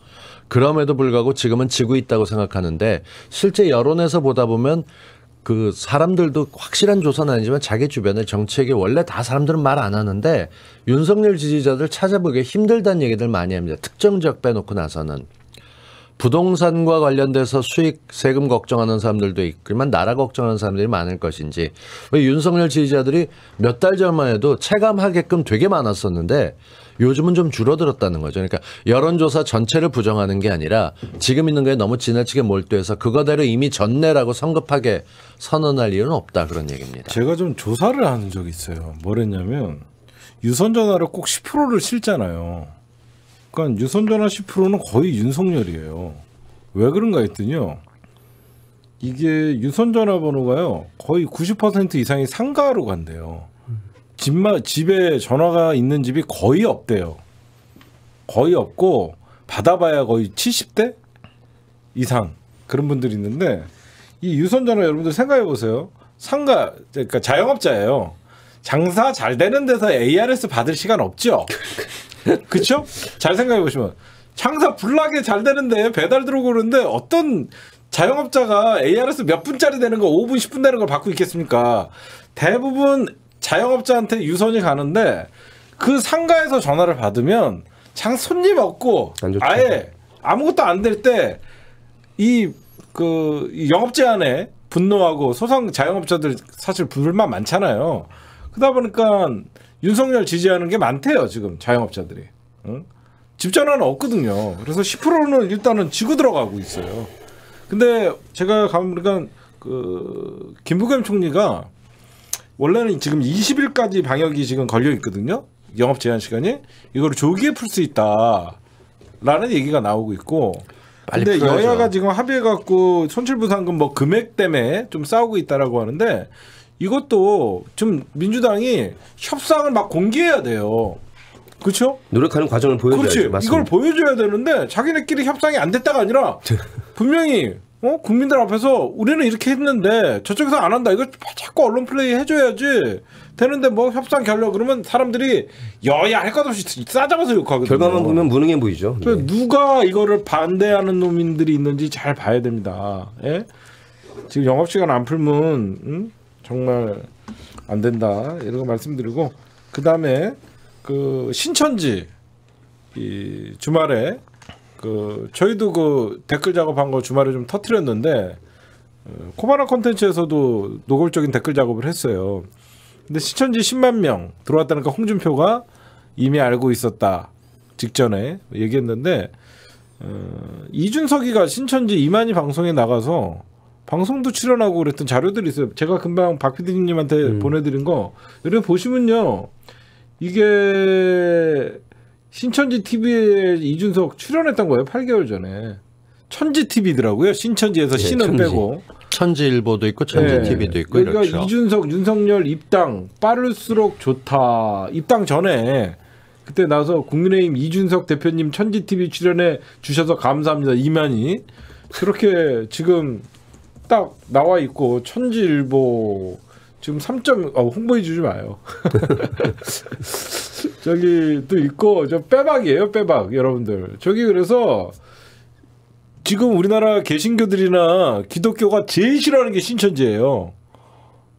그럼에도 불구하고 지금은 지고 있다고 생각하는데 실제 여론에서 보다 보면 그 사람들도 확실한 조사는 아니지만 자기 주변의 정책이 원래 다 사람들은 말 안 하는데 윤석열 지지자들 찾아보기 힘들다는 얘기들 많이 합니다. 특정 지역 빼놓고 나서는. 부동산과 관련돼서 수익 세금 걱정하는 사람들도 있지만 나라 걱정하는 사람들이 많을 것인지 왜 윤석열 지지자들이 몇 달 전만 해도 체감하게끔 되게 많았었는데 요즘은 좀 줄어들었다는 거죠. 그러니까 여론조사 전체를 부정하는 게 아니라 지금 있는 게 너무 지나치게 몰두해서 그거대로 이미 전내라고 성급하게 선언할 이유는 없다 그런 얘기입니다. 제가 좀 조사를 한 적이 있어요. 뭐랬냐면 유선 전화를 꼭 10%를 실잖아요. 그러니까 유선전화 10%는 거의 윤석열이에요. 왜 그런가 했더니요. 이게 유선전화 번호가요. 거의 90% 이상이 상가로 간대요. 집마, 집에 전화가 있는 집이 거의 없대요. 거의 없고 받아봐야 거의 70대 이상 그런 분들이 있는데 이 유선전화 여러분들 생각해 보세요. 상가 그러니까 자영업자예요. 장사 잘 되는 데서 ARS 받을 시간 없죠. 그렇죠? 잘 생각해 보시면 장사 불나게 잘 되는데 배달 들어오고 그러는데 어떤 자영업자가 ARS 몇 분짜리 되는 거 5분 10분 되는 걸 받고 있겠습니까? 대부분 자영업자한테 유선이 가는데 그 상가에서 전화를 받으면 장 손님 없고 아예 아무것도 안 될 때 이 그 영업 제한에 분노하고 소상 자영업자들 사실 불만 많잖아요. 그러다 보니까 윤석열 지지하는 게 많대요 지금 자영업자들이. 응? 집전화는 없거든요. 그래서 10%는 일단은 지고 들어가고 있어요. 근데 제가 가보니까 그 김부겸 총리가 원래는 지금 20일까지 방역이 지금 걸려 있거든요. 영업 제한 시간이 이걸 조기에 풀 수 있다라는 얘기가 나오고 있고 근데 풀어야죠. 여야가 지금 합의해 갖고 손실보상금 뭐 금액 때문에 좀 싸우고 있다라고 하는데 이것도 좀 민주당이 협상을 막 공개해야 돼요. 그렇죠? 노력하는 과정을 보여줘야죠. 그렇지. 이걸 보여줘야 되는데 자기네끼리 협상이 안 됐다가 아니라 분명히 어? 국민들 앞에서 우리는 이렇게 했는데 저쪽에서 안 한다. 이거 자꾸 언론 플레이 해줘야지 되는데 뭐 협상 결렬 그러면 사람들이 여야 할 것 없이 싸잡아서 욕하거든요. 결과만 보면 무능해 보이죠. 그 네. 누가 이거를 반대하는 놈인들이 있는지 잘 봐야 됩니다. 예? 지금 영업 시간 안 풀면 응? 정말 안 된다 이런 거 말씀드리고 그 다음에 그 신천지 이 주말에 그 저희도 그 댓글 작업한 거 주말에 좀 터트렸는데 어, 코바나 콘텐츠에서도 노골적인 댓글 작업을 했어요. 근데 신천지 10만 명 들어왔다니까 홍준표가 이미 알고 있었다 직전에 얘기했는데 어, 이준석이가 신천지 이만희 방송에 나가서 방송도 출연하고 그랬던 자료들이 있어요. 제가 금방 박 PD님한테 음. 보내드린 거 여러분 보시면요 이게 신천지 TV에 이준석 출연했던 거예요. 8개월 전에 천지 TV더라고요. 신천지에서 네, 예, 신은 천지. 빼고 천지일보도 있고 천지 네. 예. TV도 있고 그러니까 이렇죠. 이준석 윤석열 입당 빠를수록 좋다. 입당 전에 그때 나서 와 국민의힘 이준석 대표님 천지 TV 출연해 주셔서 감사합니다. 이만희 그렇게 지금 딱 나와 있고 천지일보 지금 3점 어, 홍보해 주지 마요. 저기 또 있고 저 빼박이에요 빼박 여러분들 저기 그래서 지금 우리나라 개신교들이나 기독교가 제일 싫어하는 게 신천지예요.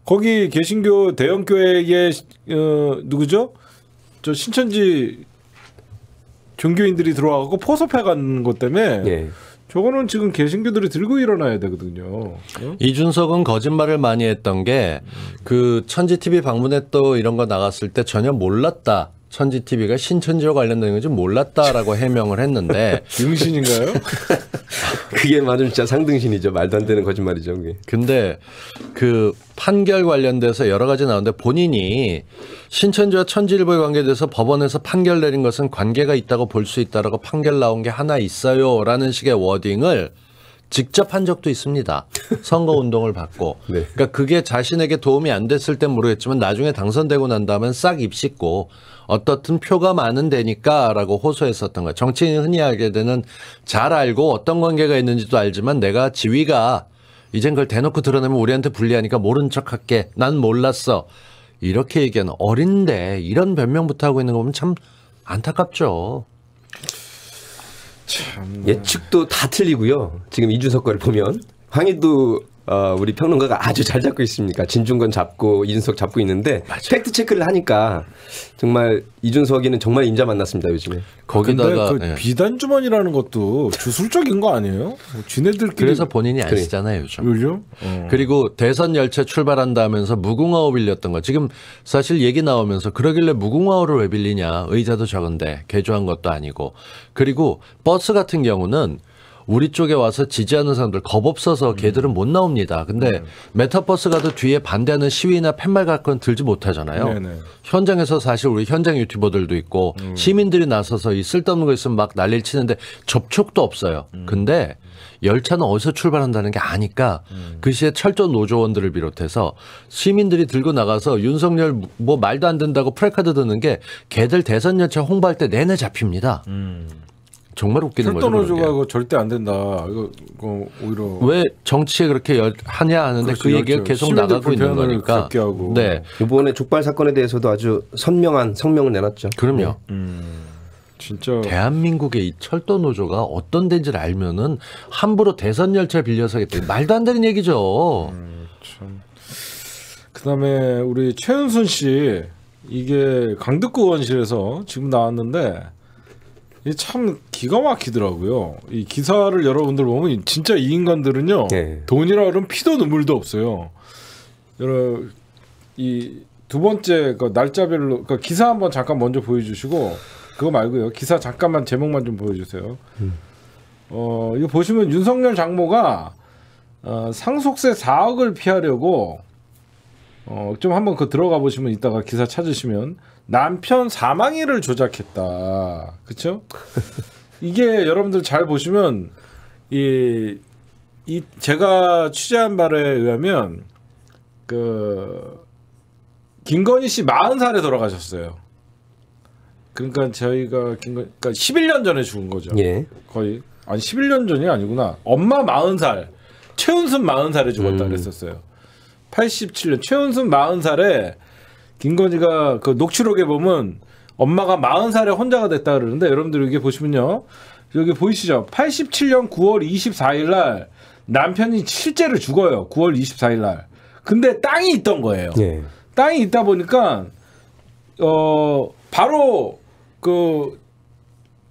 거기 개신교 대형교회의 어, 누구죠? 저 신천지 종교인들이 들어와갖고 포섭해 간 것 때문에 예. 저거는 지금 개신교들이 들고 일어나야 되거든요. 응? 이준석은 거짓말을 많이 했던 게 그 천지 TV 방문했던 이런 거 나갔을 때 전혀 몰랐다. 천지 TV가 신천지와 관련된 건지 몰랐다라고 해명을 했는데 등신인가요? 그게 맞으면 진짜 상등신이죠. 말도 안 되는 거짓말이죠. 그게. 근데 그 판결 관련돼서 여러 가지 나오는데 본인이 신천지와 천지일보에 관계돼서 법원에서 판결 내린 것은 관계가 있다고 볼 수 있다라고 판결 나온 게 하나 있어요라는 식의 워딩을 직접 한 적도 있습니다. 선거 운동을 받고. 네. 그러니까 그게 자신에게 도움이 안 됐을 땐 모르겠지만 나중에 당선되고 난 다음엔 싹입 씻고 어떻든 표가 많은 데니까라고 호소했었던 거예요. 정치인 이 흔히 알게 되는 잘 알고 어떤 관계가 있는지도 알지만 내가 지위가 이젠 그걸 대놓고 드러내면 우리한테 불리하니까 모른 척할게. 난 몰랐어. 이렇게 얘기하는 어린데 이런 변명부터 하고 있는 거 보면 참 안타깝죠. 참... 예측도 다 틀리고요. 지금 이준석 거를 보면 황희도 어, 우리 평론가가 아주 잘 잡고 있습니다. 진중권 잡고 이준석 잡고 있는데 맞아요. 팩트 체크를 하니까 정말 이준석이는 정말 인자 만났습니다 요즘에. 거기다가 그 네. 예. 비단 주머니라는 것도 주술적인 거 아니에요? 뭐 지네들 그래서 본인이 안 쓰잖아요 요즘. 요즘? 어. 그리고 대선 열차 출발한다면서 무궁화호 빌렸던 거 지금 사실 얘기 나오면서 그러길래 무궁화호를 왜 빌리냐 의자도 적은데 개조한 것도 아니고 그리고 버스 같은 경우는 우리 쪽에 와서 지지하는 사람들 겁 없어서 음. 걔들은 못 나옵니다. 근데 네. 메타버스 가도 뒤에 반대하는 시위나 팻말 같건 들지 못하잖아요. 네, 네, 현장에서 사실 우리 현장 유튜버들도 있고 음. 시민들이 나서서 이 쓸데없는 거 있으면 막 난리를 치는데 접촉도 없어요. 음. 근데 열차는 어디서 출발한다는 게 아니까 음. 그 시에 철저 노조원들을 비롯해서 시민들이 들고 나가서 윤석열 뭐, 뭐 말도 안 된다고 프레카드 드는 게 걔들 대선 열차 홍보할 때 내내 잡힙니다. 음. 정말 웃기는 거죠. 철도노조가 절대 안 된다. 이거, 이 오히려 왜 정치에 그렇게 열, 하냐 하는데 그렇죠, 그 얘기가 그렇죠. 계속 나가고 있는 거니까. 네. 이번에 족발 사건에 대해서도 아주 선명한 성명을 내놨죠. 그럼요. 네. 음. 진짜 대한민국의 이 철도 노조가 어떤 데인지를 알면은 함부로 대선 열차 빌려서겠다 말도 안 되는 얘기죠. 음, 그다음에 우리 최은순 씨 이게 강득구 의원실에서 지금 나왔는데 이게 참 기가 막히더라고요. 이 기사를 여러분들 보면 진짜 이 인간들은요 네. 돈이라 그러면 피도 눈물도 없어요. 이두 번째 그 날짜별로 그 기사 한번 잠깐 먼저 보여주시고 그거 말고요 기사 잠깐만 제목만 좀 보여주세요. 음. 어 이거 보시면 윤석열 장모가 어, 상속세 4억을 피하려고 어, 좀 한번 그 들어가 보시면 이따가 기사 찾으시면 남편 사망일을 조작했다. 그렇죠? 이게 여러분들 잘 보시면 이, 이 제가 취재한 바에 의하면 그 김건희 씨 마흔 살에 돌아가셨어요. 그러니까 저희가 김건 그러니까 11년 전에 죽은 거죠. 예. 거의 아니 11년 전이 아니구나. 엄마 마흔 살 최은순 마흔 살에 죽었다 음. 그랬었어요. 87년 최은순 40살에 김건희가 그 녹취록에 보면 엄마가 40살에 혼자가 됐다 그러는데 여러분들 여기 보시면요. 여기 보이시죠? 87년 9월 24일 날 남편이 실제로 죽어요. 9월 24일 날. 근데 땅이 있던 거예요. 네. 땅이 있다 보니까 어 바로 그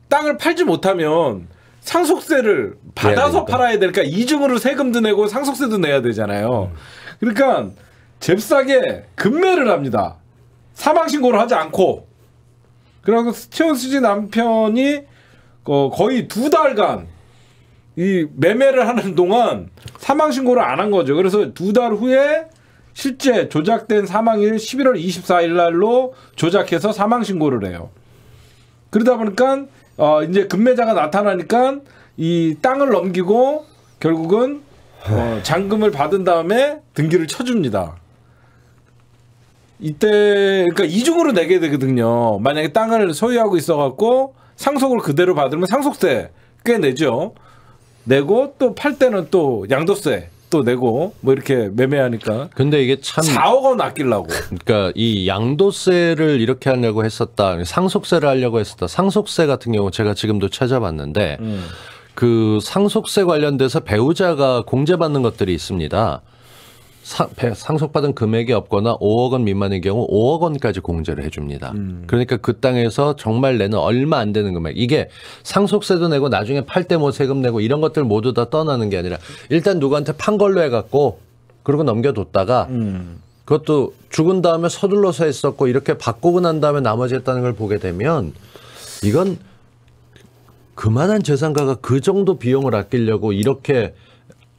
땅을 팔지 못하면 상속세를 받아서 팔아야 되니까 이중으로 세금도 내고 상속세도 내야 되잖아요. 음. 그러니까 잽싸게 금매를 합니다. 사망 신고를 하지 않고. 그래서 최원수 씨 남편이 어, 거의 두 달간 이 매매를 하는 동안 사망 신고를 안 한 거죠. 그래서 두 달 후에 실제 조작된 사망일 11월 24일 날로 조작해서 사망 신고를 해요. 그러다 보니까 어, 이제 금매자가 나타나니까 이 땅을 넘기고 결국은 어, 네. 잔금을 받은 다음에 등기를 쳐줍니다. 이때 그러니까 이중으로 내게 되거든요. 만약에 땅을 소유하고 있어갖고 상속을 그대로 받으면 상속세 꽤 내죠. 내고 또 팔 때는 또 양도세 또 내고 뭐 이렇게 매매하니까. 근데 이게 참 4억 원 아끼려고. 그러니까 이 양도세를 이렇게 하려고 했었다. 상속세를 하려고 했었다. 상속세 같은 경우 제가 지금도 찾아봤는데. 음. 그 상속세 관련돼서 배우자가 공제받는 것들이 있습니다. 상속받은 금액이 없거나 5억 원 미만인 경우 5억 원까지 공제를 해줍니다. 음. 그러니까 그 땅에서 정말 내는 얼마 안 되는 금액. 이게 상속세도 내고 나중에 팔 때 뭐 세금 내고 이런 것들 모두 다 떠나는 게 아니라 일단 누구한테 판 걸로 해갖고 그리고 넘겨뒀다가 음. 그것도 죽은 다음에 서둘러서 했었고 이렇게 바꾸고 난 다음에 나머지 했다는 걸 보게 되면 이건 그만한 재산가가 그 정도 비용을 아끼려고 이렇게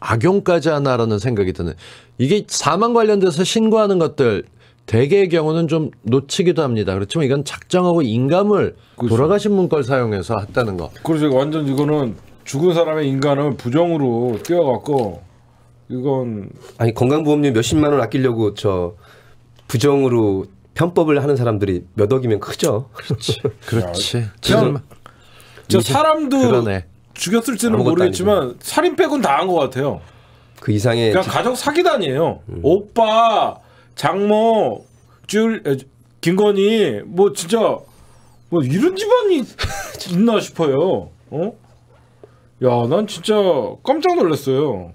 악용까지 하나라는 생각이 드는 이게 사망 관련돼서 신고하는 것들 대개의 경우는 좀 놓치기도 합니다. 그렇지만 이건 작정하고 인감을 그렇죠. 돌아가신 분 걸 사용해서 했다는 거. 그렇죠. 완전 이거는 죽은 사람의 인간을 부정으로 띄워갖고 이건 아니 건강보험료 몇십만 원 아끼려고 저 부정으로 편법을 하는 사람들이 몇 억이면 크죠. 그렇지. 그렇지. 야, 저 사람도 그러네. 죽였을지는 모르겠지만 아니죠. 살인 빼곤 다한 것 같아요. 그 이상의 그냥 그러니까 가족 사기단이에요. 음. 오빠, 장모, 줄 김건희 뭐 진짜 뭐 이런 집안이 있나 싶어요. 어? 야, 난 진짜 깜짝 놀랐어요.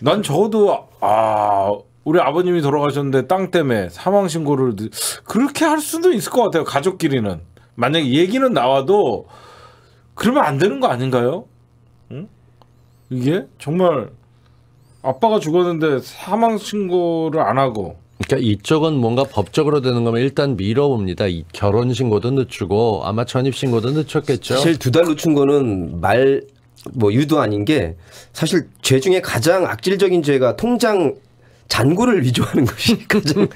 난 저도 아 우리 아버님이 돌아가셨는데 땅 때문에 사망 신고를 그렇게 할 수도 있을 것 같아요 가족끼리는 만약에 얘기는 나와도 그러면 안 되는 거 아닌가요? 응? 이게 정말 아빠가 죽었는데 사망 신고를 안 하고 그러니까 이쪽은 뭔가 법적으로 되는 거면 일단 미뤄봅니다. 이 결혼 신고도 늦추고 아마 전입 신고도 늦췄겠죠. 사실 두달 늦춘 거는 말 뭐 유도 아닌 게 사실 죄 중에 가장 악질적인 죄가 통장 잔고를 위조하는 것이 가장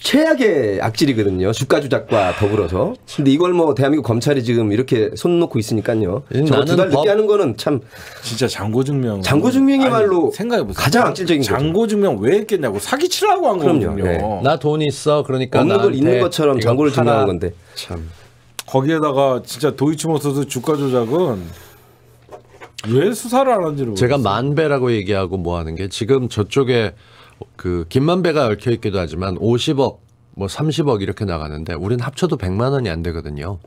최악의 악질이거든요. 주가 조작과 더불어서. 근데 이걸 뭐 대한민국 검찰이 지금 이렇게 손 놓고 있으니까요. 예, 저거 두달 늦게 하는 거는 참 진짜 장고 증명. 장고 증명이말로 생각해 보세요. 가장 악질적인 장고 증명 왜 했겠냐고 사기 치려고 한 거거든요. 네. 나돈 있어. 그러니까 없 있는 것처럼 장고를 증명한 건데. 참. 거기에다가 진짜 도이치모터스 주가 조작은 왜 수사를 안 한지를 제가 만배라고 얘기하고 뭐 하는 게 지금 저쪽에 그 김만배가 얽혀 있기도 하지만 50억 뭐 30억 이렇게 나가는데 우린 합쳐도 100만 원이 안 되거든요.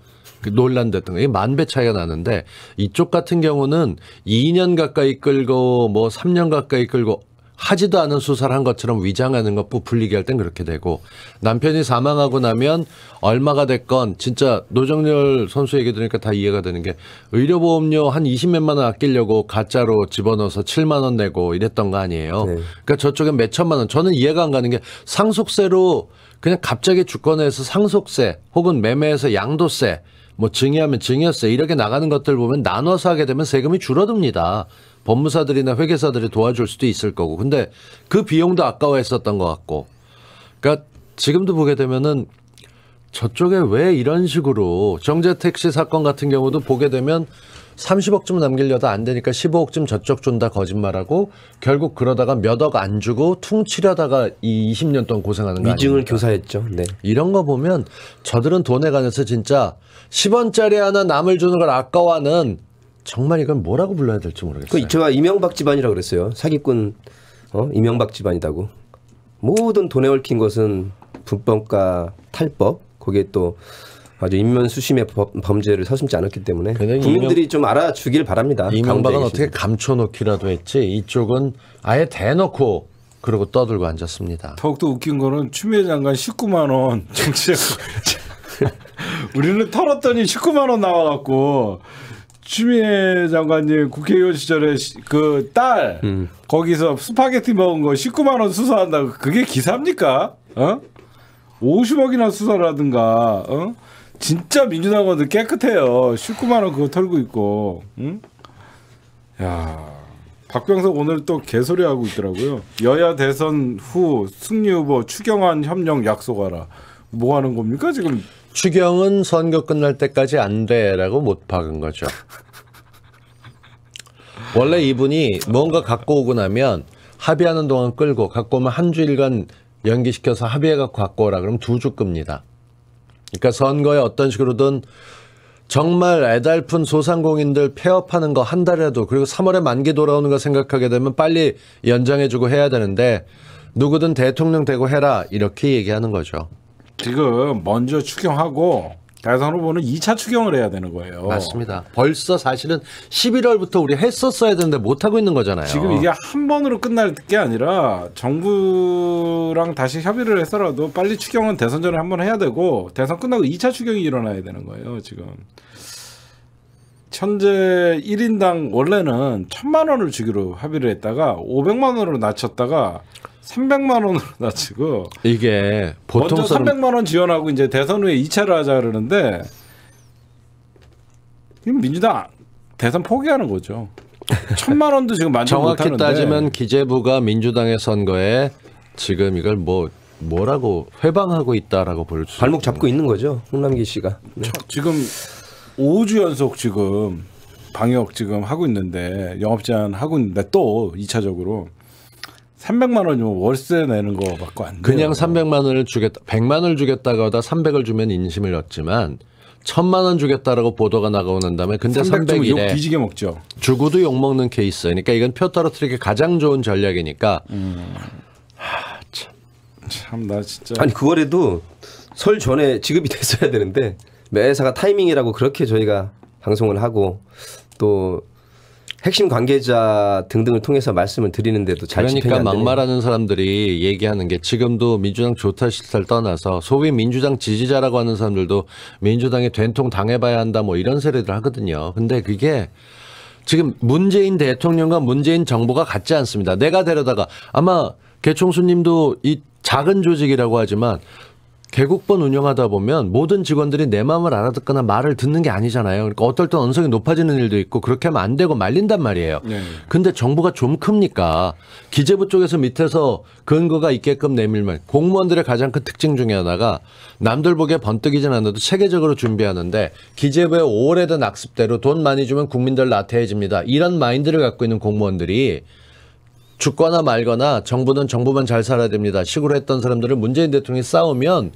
그 논란됐던 게 만 배 차이가 나는데 이쪽 같은 경우는 2년 가까이 끌고 뭐 3년 가까이 끌고 하지도 않은 수사를 한 것처럼 위장하는 것 부풀리게 할 땐 그렇게 되고 남편이 사망하고 나면 얼마가 됐건 진짜 노정렬 선수 얘기 들으니까 다 이해가 되는 게 의료보험료 한 20몇만 원 아끼려고 가짜로 집어넣어서 7만 원 내고 이랬던 거 아니에요. 네. 그러니까 저쪽엔 몇 천만 원. 저는 이해가 안 가는 게 상속세로 그냥 갑자기 주권에서 상속세 혹은 매매에서 양도세 뭐 증여하면 증여세 이렇게 나가는 것들 보면 나눠서 하게 되면 세금이 줄어듭니다. 법무사들이나 회계사들이 도와줄 수도 있을 거고. 근데 그 비용도 아까워했었던 것 같고. 그러니까 지금도 보게 되면은 저쪽에 왜 이런 식으로 정제 택시 사건 같은 경우도 보게 되면 30억쯤 남기려다 안 되니까 15억쯤 저쪽 준다 거짓말하고 결국 그러다가 몇 억 안 주고 퉁치려다가 이 20년 동안 고생하는 거 위증을 아닙니까? 교사했죠. 네. 이런 거 보면 저들은 돈에 관해서 진짜 10원짜리 하나 남을 주는 걸 아까워하는 정말 이건 뭐라고 불러야 될지 모르겠어요. 그 제가 이명박 집안이라고 그랬어요. 사기꾼 어? 이명박 집안이다고. 모든 돈에 얽힌 것은 분법과 탈법 거기에 또 아주 인면 수심의 범죄를 서슴지 않았기 때문에 국민들이 이명, 좀 알아주길 바랍니다. 이명박은 어떻게 감춰놓기라도 했지 이쪽은 아예 대놓고 그러고 떠들고 앉았습니다. 더욱더 웃긴 거는 추미애 장관 19만 원 정치적 우리는 털었더니 19만 원 나와갖고 추미애 장관님 국회의원 시절에 그딸 음. 거기서 스파게티 먹은 거 19만 원 수사한다고 그게 기사입니까? 어? 50억이나 수사라든가 어? 진짜 민주당원들 깨끗해요. 19만 원 그거 털고 있고. 응? 야. 박병석 오늘 또 개소리 하고 있더라고요. 여야 대선 후 승리 후보 추경안 협력 약속하라. 뭐 하는 겁니까? 지금 추경은 선거 끝날 때까지 안 돼라고 못 박은 거죠. 원래 이분이 뭔가 갖고 오고 나면 합의하는 동안 끌고 갖고 오면 한 주일간 연기시켜서 합의해 갖고 갖고 오라 그러면두 주 끕니다. 그러니까 선거에 어떤 식으로든 정말 애달픈 소상공인들 폐업하는 거 한 달이라도 그리고 3월에 만기 돌아오는 거 생각하게 되면 빨리 연장해주고 해야 되는데 누구든 대통령 되고 해라 이렇게 얘기하는 거죠. 지금 먼저 추경하고 대선 후보는 2차 추경을 해야 되는 거예요. 맞습니다. 벌써 사실은 11월부터 우리 했었어야 되는데 못하고 있는 거잖아요. 지금 이게 한 번으로 끝날 게 아니라 정부랑 다시 협의를 해서라도 빨리 추경은 대선 전에 한 번 해야 되고 대선 끝나고 2차 추경이 일어나야 되는 거예요. 지금. 현재 1인당 원래는 천만 원을 주기로 합의를 했다가 500만 원으로 낮췄다가 300만 원으로 낮추고 이게 보통 먼저 300만 원 지원하고 이제 대선 후에 2차를 하자 그러는데 이건 민주당 대선 포기하는 거죠. 천만 원도 지금 만족 정확히 못하는데. 따지면 기재부가 민주당의 선거에 지금 이걸 뭐 뭐라고 회방하고 있다라고 볼 수. 발목 잡고 있는 거죠, 홍남기 씨가. 네. 지금 5주 연속 지금 방역 지금 하고 있는데 영업 제한 하고 있는데 또 2차적으로 300만 원이면 월세 내는 거 받고 안 돼요. 그냥 300만 원을 주겠다. 100만 원을 주겠다고 하다 300을 주면 인심을 얻지만 천만 원 주겠다라고 보도가 나가오는 다음에 근데 300이래. 뒤지게 먹죠. 주고도 욕 먹는 케이스. 그러니까 이건 표 떨어뜨리기 가장 좋은 전략이니까. 음. 하, 참. 참 진짜. 아니 그거라도 설 전에 지급이 됐어야 되는데 매사가 타이밍이라고 그렇게 저희가 방송을 하고 또 핵심 관계자 등등을 통해서 말씀을 드리는데도 잘 그러니까 막말하는 사람들이 얘기하는 게 지금도 민주당 좋다 싫다를 떠나서 소위 민주당 지지자라고 하는 사람들도 민주당의 된통 당해봐야 한다 뭐 이런 세례들 하거든요. 근데 그게 지금 문재인 대통령과 문재인 정부가 같지 않습니다. 내가 데려다가 아마 개총수님도 이 작은 조직이라고 하지만 개국번 운영하다 보면 모든 직원들이 내 마음을 알아듣거나 말을 듣는 게 아니잖아요. 그러니까 어떨 땐 언성이 높아지는 일도 있고 그렇게 하면 안 되고 말린단 말이에요. 네. 근데 정부가 좀 큽니까? 기재부 쪽에서 밑에서 근거가 있게끔 내밀면 공무원들의 가장 큰 특징 중에 하나가 남들 보기에 번뜩이진 않아도 체계적으로 준비하는데 기재부의 오래된 악습대로 돈 많이 주면 국민들 나태해집니다. 이런 마인드를 갖고 있는 공무원들이 죽거나 말거나 정부는 정부만 잘 살아야 됩니다. 식으로 했던 사람들을 문재인 대통령이 싸우면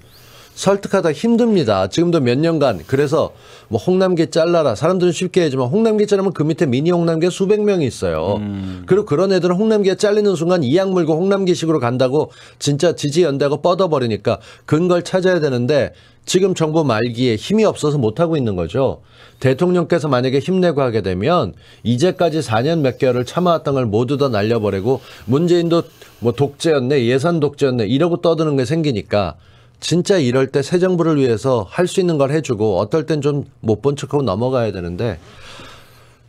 설득하다 힘듭니다. 지금도 몇 년간 그래서 뭐 홍남기 잘라라 사람들은 쉽게 해지만 홍남기 잘라면 그 밑에 미니 홍남기 수백 명이 있어요. 음. 그리고 그런 애들은 홍남기가 잘리는 순간 이악 물고 홍남기식으로 간다고 진짜 지지 연대고 하 뻗어버리니까 근걸 찾아야 되는데 지금 정부 말기에 힘이 없어서 못 하고 있는 거죠. 대통령께서 만약에 힘내고 하게 되면 이제까지 4년 몇 개월을 참아왔던 걸 모두 다 날려버리고 문재인도 뭐 독재였네 예산 독재였네 이러고 떠드는 게 생기니까. 진짜 이럴 때 새 정부를 위해서 할 수 있는 걸 해주고 어떨 땐 좀 못 본 척하고 넘어가야 되는데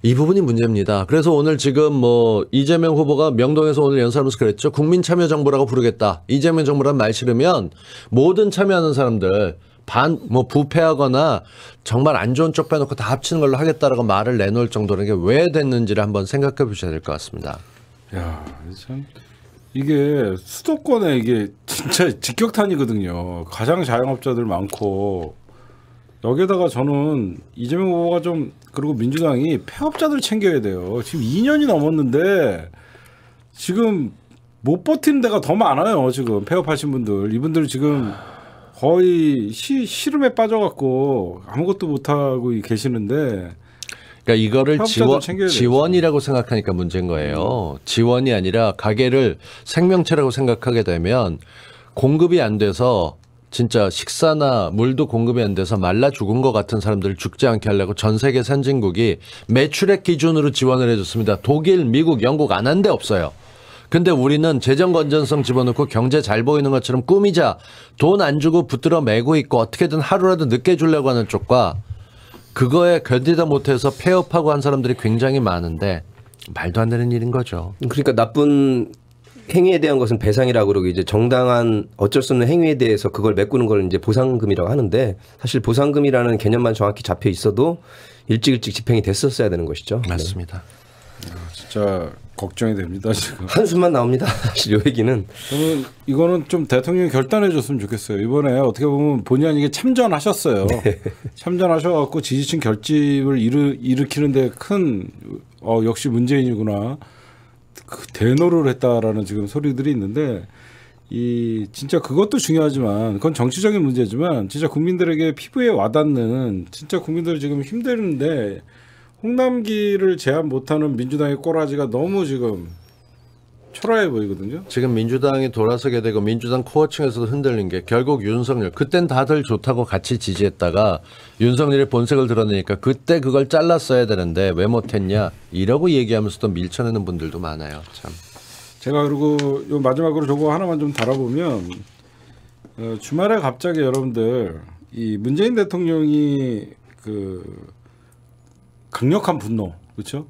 이 부분이 문제입니다. 그래서 오늘 지금 뭐 이재명 후보가 명동에서 오늘 연설하면서 그랬죠. 국민 참여 정부라고 부르겠다. 이재명 정부란 말 싫으면 모든 참여하는 사람들 반 뭐 부패하거나 정말 안 좋은 쪽 빼놓고 다 합치는 걸로 하겠다라고 말을 내놓을 정도라는 게 왜 됐는지를 한번 생각해 보셔야 될 것 같습니다. 야, 참 이게 수도권에 이게 진짜 직격탄이거든요. 가장 자영업자들 많고 여기에다가 저는 이재명 후보가 좀 그리고 민주당이 폐업자들 챙겨야 돼요. 지금 2년이 넘었는데 지금 못 버티는 데가 더 많아요. 지금 폐업하신 분들 이분들 지금 거의 시, 시름에 빠져갖고 아무것도 못하고 계시는데 그러니까 이거를 지원, 지원이라고 생각하니까 문제인 거예요. 음. 지원이 아니라 가게를 생명체라고 생각하게 되면 공급이 안 돼서 진짜 식사나 물도 공급이 안 돼서 말라 죽은 것 같은 사람들을 죽지 않게 하려고 전 세계 선진국이 매출액 기준으로 지원을 해줬습니다. 독일, 미국, 영국 안 한 데 없어요. 근데 우리는 재정 건전성 집어넣고 경제 잘 보이는 것처럼 꾸미자 돈 안 주고 붙들어 매고 있고 어떻게든 하루라도 늦게 주려고 하는 쪽과 그거에 견디다 못해서 폐업하고 한 사람들이 굉장히 많은데 말도 안 되는 일인 거죠. 그러니까 나쁜 행위에 대한 것은 배상이라고 그러고 이제 정당한 어쩔 수 없는 행위에 대해서 그걸 메꾸는 걸 이제 보상금이라고 하는데 사실 보상금이라는 개념만 정확히 잡혀 있어도 일찍 일찍 집행이 됐었어야 되는 것이죠. 네. 맞습니다. 네. 진짜 걱정이 됩니다 지금. 한숨만 나옵니다. 사실 요 얘기는. 저는 이거는 좀 대통령이 결단해줬으면 좋겠어요. 이번에 어떻게 보면 본의 아니게 참전하셨어요. 네. 참전하셔갖고 지지층 결집을 일으, 일으키는데 큰 어, 역시 문재인이구나 그 대노를 했다라는 지금 소리들이 있는데 이 진짜 그것도 중요하지만 그건 정치적인 문제지만 진짜 국민들에게 피부에 와닿는 진짜 국민들 지금 힘드는데. 홍남기를 제압 못하는 민주당의 꼬라지가 너무 지금 초라해 보이거든요. 지금 민주당이 돌아서게 되고 민주당 코어층에서도 흔들린 게 결국 윤석열 그땐 다들 좋다고 같이 지지했다가 윤석열의 본색을 드러내니까 그때 그걸 잘랐어야 되는데 왜 못했냐 이러고 얘기하면서도 밀쳐내는 분들도 많아요. 참. 제가 그리고 요 마지막으로 저거 하나만 좀 달아보면 어, 주말에 갑자기 여러분들 이 문재인 대통령이 그 강력한 분노 그렇죠?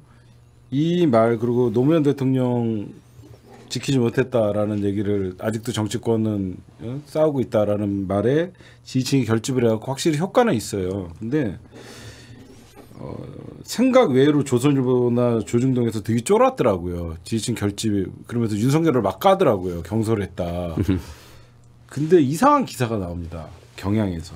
이 말 그리고 노무현 대통령 지키지 못했다라는 얘기를 아직도 정치권은 어, 싸우고 있다라는 말에 지지층이 결집을 해갖고 확실히 효과는 있어요. 근데 어, 생각 외로 조선일보나 조중동에서 되게 쫄았더라고요. 지지층 결집이 그러면서 윤석열을 막 까더라고요. 경솔했다. 근데 이상한 기사가 나옵니다. 경향에서.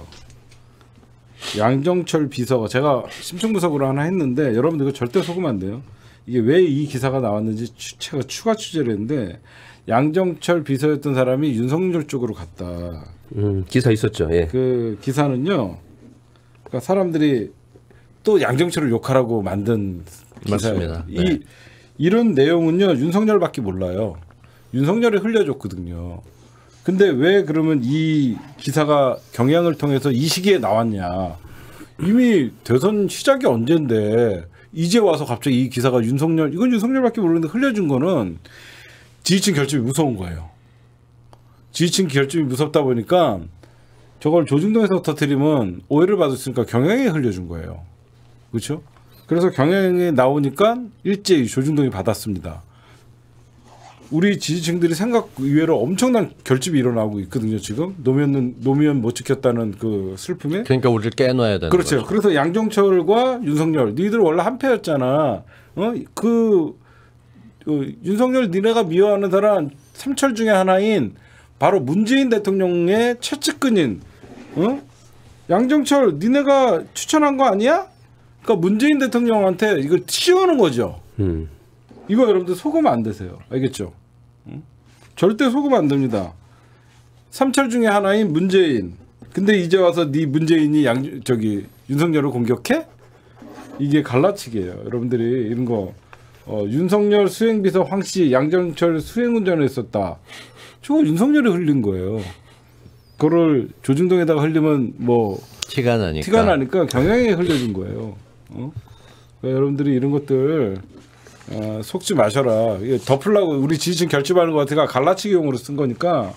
양정철 비서 제가 심층분석으로 하나 했는데 여러분들 이거 절대 속으면 안 돼요. 이게 왜 이 기사가 나왔는지 제가 추가 취재를 했는데 양정철 비서였던 사람이 윤석열 쪽으로 갔다. 음, 기사 있었죠. 예. 그 기사는요. 그러니까 사람들이 또 양정철을 욕하라고 만든 기사입니다. 네. 이 이런 내용은요 윤석열밖에 몰라요. 윤석열이 흘려줬거든요. 근데 왜 그러면 이 기사가 경향을 통해서 이 시기에 나왔냐? 이미 대선 시작이 언젠데 이제 와서 갑자기 이 기사가 윤석열 이건 윤석열밖에 모르는데 흘려준 거는 지지층 결집이 무서운 거예요. 지지층 결집이 무섭다 보니까 저걸 조중동에서 터트리면 오해를 받았으니까 경향에 흘려준 거예요. 그렇죠? 그래서 경향에 나오니까 일제히 조중동이 받았습니다. 우리 지지층들이 생각 의외로 엄청난 결집이 일어나고 있거든요. 지금 노무현 노무현 못 지켰다는 그 슬픔에. 그러니까 우리를 깨놔야 되는. 그렇죠. 거죠. 그래서 양정철과 윤석열, 니들 원래 한패였잖아. 어? 그 어, 윤석열 니네가 미워하는 사람 삼철 중에 하나인 바로 문재인 대통령의 최측근인 어? 양정철 니네가 추천한 거 아니야? 그러니까 문재인 대통령한테 이걸 치우는 거죠. 음. 이거 여러분들 속으면 안 되세요. 알겠죠? 절대 속으면 안 됩니다. 삼철 중에 하나인 문재인. 근데 이제 와서 네 문재인이 양 저기 윤석열을 공격해? 이게 갈라치기예요. 여러분들이 이런 거 어, 윤석열 수행비서 황 씨, 양정철 수행운전을 했었다. 저거 윤석열이 흘린 거예요. 그거 조중동에다가 흘리면 뭐 티가 나니까, 티가 나니까 경향에 흘려준 거예요. 어? 그러니까 여러분들이 이런 것들 어, 속지 마셔라. 덮으려고 우리 지지층 결집하는 것 같으니까 갈라치기용으로 쓴 거니까.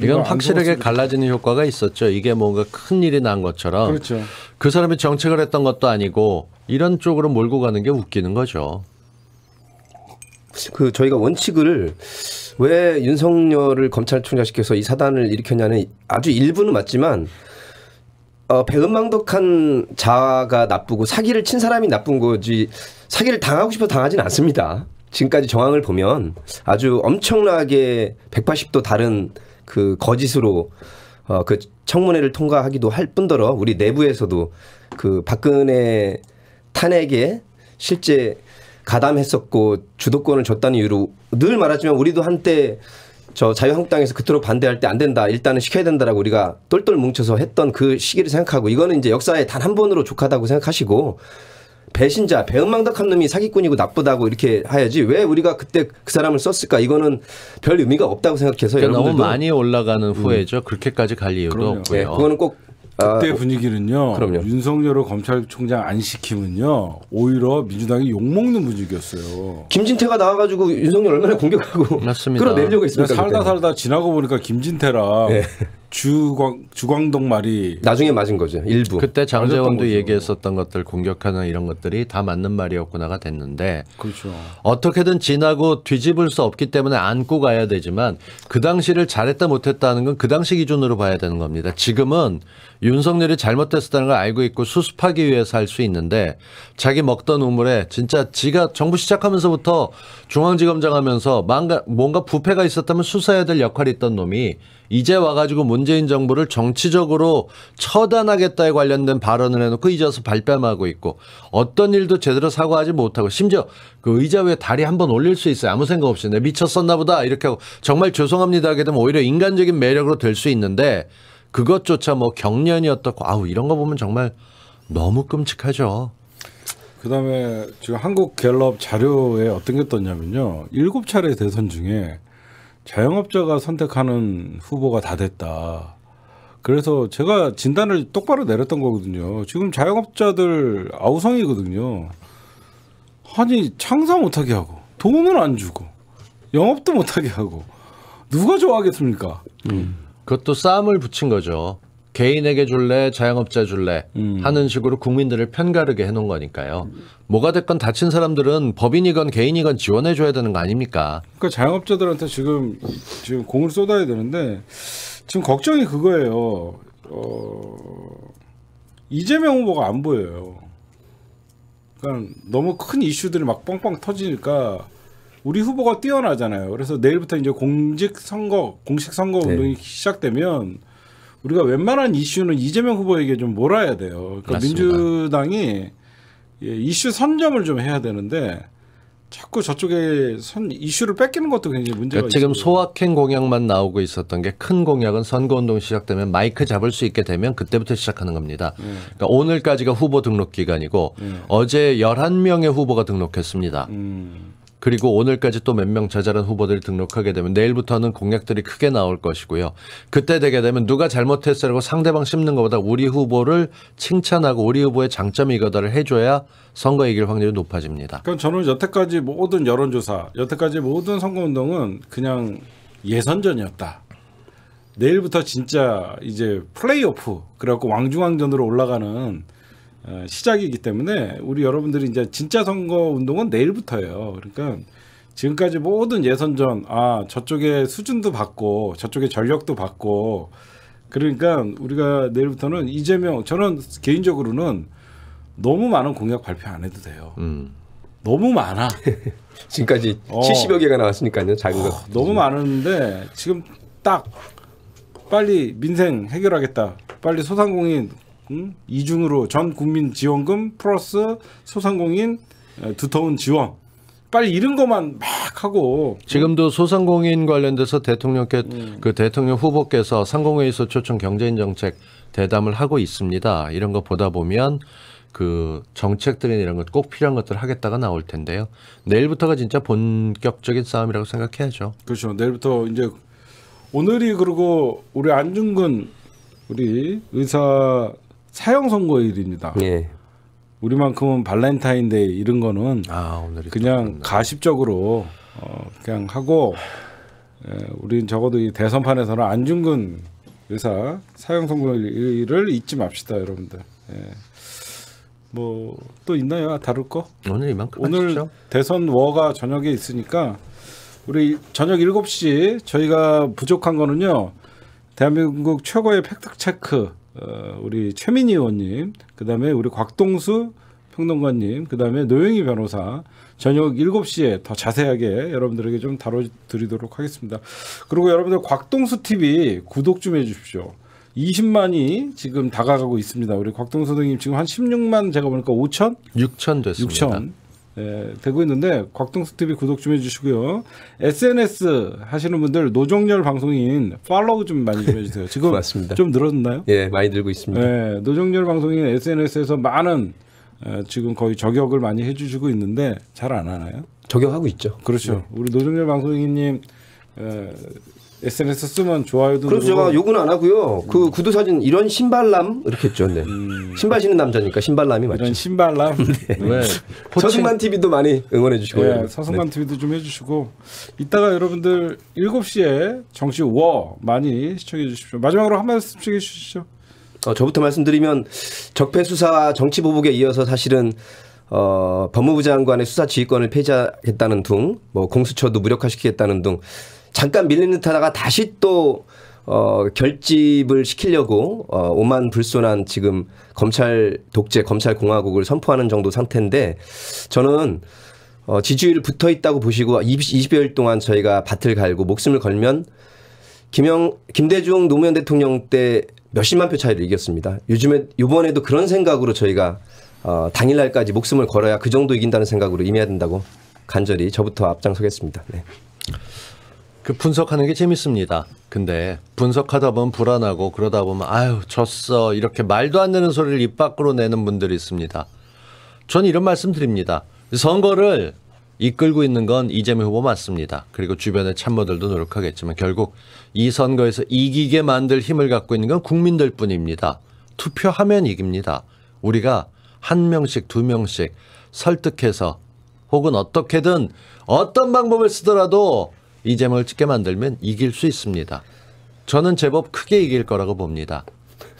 이건 확실하게 갈라지는 효과가 있었죠. 이게 뭔가 큰 일이 난 것처럼. 그렇죠. 그 사람이 정책을 했던 것도 아니고 이런 쪽으로 몰고 가는 게 웃기는 거죠. 그 저희가 원칙을 왜 윤석열을 검찰총장시켜서 이 사단을 일으켰냐는 아주 일부는 맞지만 어, 배은망덕한 자아가 나쁘고 사기를 친 사람이 나쁜 거지 사기를 당하고 싶어 당하진 않습니다. 지금까지 정황을 보면 아주 엄청나게 180도 다른 그 거짓으로 어, 그 청문회를 통과하기도 할 뿐더러 우리 내부에서도 그 박근혜 탄핵에 실제 가담했었고 주도권을 줬다는 이유로 늘 말하지만 우리도 한때 저 자유한국당에서 그토록 반대할 때 안 된다. 일단은 시켜야 된다라고 우리가 똘똘 뭉쳐서 했던 그 시기를 생각하고 이거는 이제 역사에 단 한 번으로 족하다고 생각하시고 배신자, 배은망덕한 놈이 사기꾼이고 나쁘다고 이렇게 해야지 왜 우리가 그때 그 사람을 썼을까 이거는 별 의미가 없다고 생각해서 그러니까 너무 많이 올라가는 음. 후회죠. 음. 그렇게까지 갈 이유도 그럼요. 없고요. 네, 그거는 꼭 그때 아, 분위기는요. 그럼요. 윤석열을 검찰총장 안 시키면요. 오히려 민주당이 욕먹는 분위기였어요. 김진태가 나와가지고 윤석열 얼마나 공격하고 맞습니다. 끌어내려고 했습니까? 살다 그때는. 살다 지나고 보니까 김진태랑 네. 주광 주광동 말이 나중에 맞은 거죠 일부 그때 장재원도 얘기했었던 것들 공격하는 이런 것들이 다 맞는 말이었구나가 됐는데 그렇죠 어떻게든 지나고 뒤집을 수 없기 때문에 안고 가야 되지만 그 당시를 잘했다 못했다는 건 그 당시 기준으로 봐야 되는 겁니다 지금은 윤석열이 잘못됐었다는 걸 알고 있고 수습하기 위해서 할 수 있는데 자기 먹던 우물에 진짜 지가 정부 시작하면서부터 중앙지검장 하면서 뭔가 부패가 있었다면 수사해야 될 역할이 있던 놈이 이제 와가지고 문 문재인 정부를 정치적으로 처단하겠다에 관련된 발언을 해놓고 이제서 발뺌하고 있고 어떤 일도 제대로 사과하지 못하고 심지어 그 의자 위에 다리 한번 올릴 수 있어요. 아무 생각 없이 내 미쳤었나 보다 이렇게 하고 정말 죄송합니다 하게 되면 오히려 인간적인 매력으로 될 수 있는데 그것조차 뭐 경련이 었다고 아우 이런 거 보면 정말 너무 끔찍하죠. 그다음에 지금 한국 갤럽 자료에 어떤 게 떴냐면요. 일곱 차례 대선 중에 자영업자가 선택하는 후보가 다 됐다. 그래서 제가 진단을 똑바로 내렸던 거거든요. 지금 자영업자들 아우성이거든요. 아니 창사 못하게 하고 돈은 안 주고 영업도 못하게 하고 누가 좋아하겠습니까? 음. 그것도 싸움을 붙인 거죠. 개인에게 줄래 자영업자 줄래 음. 하는 식으로 국민들을 편가르게 해놓은 거니까요. 음. 뭐가 됐건 다친 사람들은 법인이건 개인이건 지원해줘야 되는 거 아닙니까? 그러니까 자영업자들한테 지금 지금 공을 쏟아야 되는데 지금 걱정이 그거예요. 어, 이재명 후보가 안 보여요. 그러니까 너무 큰 이슈들이 막 뻥뻥 터지니까 우리 후보가 뛰어나잖아요. 그래서 내일부터 이제 공직 선거 공식 선거 네. 운동이 네. 시작되면. 우리가 웬만한 이슈는 이재명 후보에게 좀 몰아야 돼요. 그러니까 민주당이 예, 이슈 선점을 좀 해야 되는데 자꾸 저쪽에 선 이슈를 뺏기는 것도 굉장히 문제가 그러니까 지금 있어요. 소확행 공약만 나오고 있었던 게 큰 공약은 선거운동 시작되면 마이크 잡을 수 있게 되면 그때부터 시작하는 겁니다. 네. 그러니까 오늘까지가 후보 등록 기간이고 네. 예. 어제 열한 명의 후보가 등록했습니다. 음. 그리고 오늘까지 또 몇 명 자잘한 후보들이 등록하게 되면 내일부터는 공약들이 크게 나올 것이고요. 그때 되게 되면 누가 잘못했어라고 상대방 씹는 것보다 우리 후보를 칭찬하고 우리 후보의 장점이 거다를 해줘야 선거 이길 확률이 높아집니다. 그럼 저는 여태까지 모든 여론조사, 여태까지 모든 선거운동은 그냥 예선전이었다. 내일부터 진짜 이제 플레이오프 그래갖고 왕중왕전으로 올라가는 어, 시작이기 때문에 우리 여러분들이 이제 진짜 선거 운동은 내일부터예요. 그러니까 지금까지 모든 예선전 아 저쪽에 수준도 받고 저쪽에 전력도 받고 그러니까 우리가 내일부터는 이재명 저는 개인적으로는 너무 많은 공약 발표 안 해도 돼요. 음. 너무 많아. 지금까지 어. 70여 개가 나왔으니까요. 작은 어, 아, 너무 많은데 지금 딱 빨리 민생 해결하겠다. 빨리 소상공인 음, 이중으로 전 국민 지원금 플러스 소상공인 어, 두터운 지원 빨리 이런 것만 막 하고 지금도 소상공인 관련돼서 대통령께 음. 그 대통령 후보께서 상공회의소 초청 경제인 정책 대담을 하고 있습니다. 이런 거 보다 보면 그정책들이 이런 것 꼭 필요한 것들 하겠다가 나올 텐데요. 내일부터가 진짜 본격적인 싸움이라고 생각해야죠. 그렇죠. 내일부터 이제 오늘이 그리고 우리 안중근 우리 의사 사형 선고일입니다. 예. 우리만큼은 발렌타인데이 이런 거는 아, 그냥 가십적으로 어, 그냥 하고 예, 우는 적어도 이 대선판에서는 안중근 의사 사형 선고일을 잊지 맙시다 여러분들. 예. 뭐또 있나요? 아, 다룰 거? 오늘 이만큼 오늘 하시오 대선 워가 저녁에 있으니까 우리 저녁 7시 저희가 부족한 거는요. 대한민국 최고의 팩트 체크 어, 우리 최민희 의원님, 그다음에 우리 곽동수 평론가님, 그다음에 노영희 변호사 저녁 7시에 더 자세하게 여러분들에게 좀 다뤄드리도록 하겠습니다. 그리고 여러분들 곽동수 TV 구독 좀 해주십시오. 20만이 지금 다가가고 있습니다. 우리 곽동수 선생님 지금 한 16만 제가 보니까 5천? 6천 됐습니다. 6천. 예, 되고 있는데 곽동수 TV 구독 좀 해주시고요. SNS 하시는 분들 노종렬 방송인 팔로우 좀 많이 좀 해주세요. 지금 좀 늘었나요? 예, 많이 늘고 있습니다. 예, 노종렬 방송인 SNS에서 많은 예, 지금 거의 저격을 많이 해주시고 있는데 잘 안 하나요? 저격하고 있죠. 그렇죠. 네. 우리 노종렬 방송인님 어, SNS 쓰면 좋아요도 그래서 제가 욕은 안 하고요. 음. 그 구두 사진 이런 신발남 이렇게 했죠. 네. 음. 신발 신는 남자니까 신발남이 맞죠. 이런 신발남. 네. 왜? 서승만 TV도 많이 응원해 주시고요. 예, 네, 서승만 TV도 좀 해주시고 이따가 여러분들 7시에 정치 워 많이 시청해 주십시오. 마지막으로 한 말씀씩 해주시죠. 어, 저부터 말씀드리면 적폐 수사와 정치 보복에 이어서 사실은 어, 법무부 장관의 수사 지휘권을 폐지하겠다는 둥, 뭐 공수처도 무력화시키겠다는 둥 잠깐 밀리는듯 하다가 다시 또 어, 결집을 시키려고 어, 오만 불손한 지금 검찰 독재 검찰 공화국을 선포하는 정도 상태인데 저는 어, 지지율 붙어 있다고 보시고 20, 여일 동안 저희가 밭을 갈고 목숨을 걸면 김영 김대중 노무현 대통령 때 몇십만 표 차이를 이겼습니다. 요즘에 요번에도 그런 생각으로 저희가 어, 당일날까지 목숨을 걸어야 그 정도 이긴다는 생각으로 임해야 된다고 간절히 저부터 앞장서겠습니다. 네. 그 분석하는 게 재밌습니다. 근데 분석하다 보면 불안하고 그러다 보면 아유 졌어 이렇게 말도 안 되는 소리를 입 밖으로 내는 분들이 있습니다. 전 이런 말씀 드립니다. 선거를 이끌고 있는 건 이재명 후보 맞습니다. 그리고 주변의 참모들도 노력하겠지만 결국 이 선거에서 이기게 만들 힘을 갖고 있는 건 국민들 뿐입니다. 투표하면 이깁니다. 우리가 한 명씩 두 명씩 설득해서 혹은 어떻게든 어떤 방법을 쓰더라도 이제을 찍게 만들면 이길 수 있습니다. 저는 제법 크게 이길 거라고 봅니다.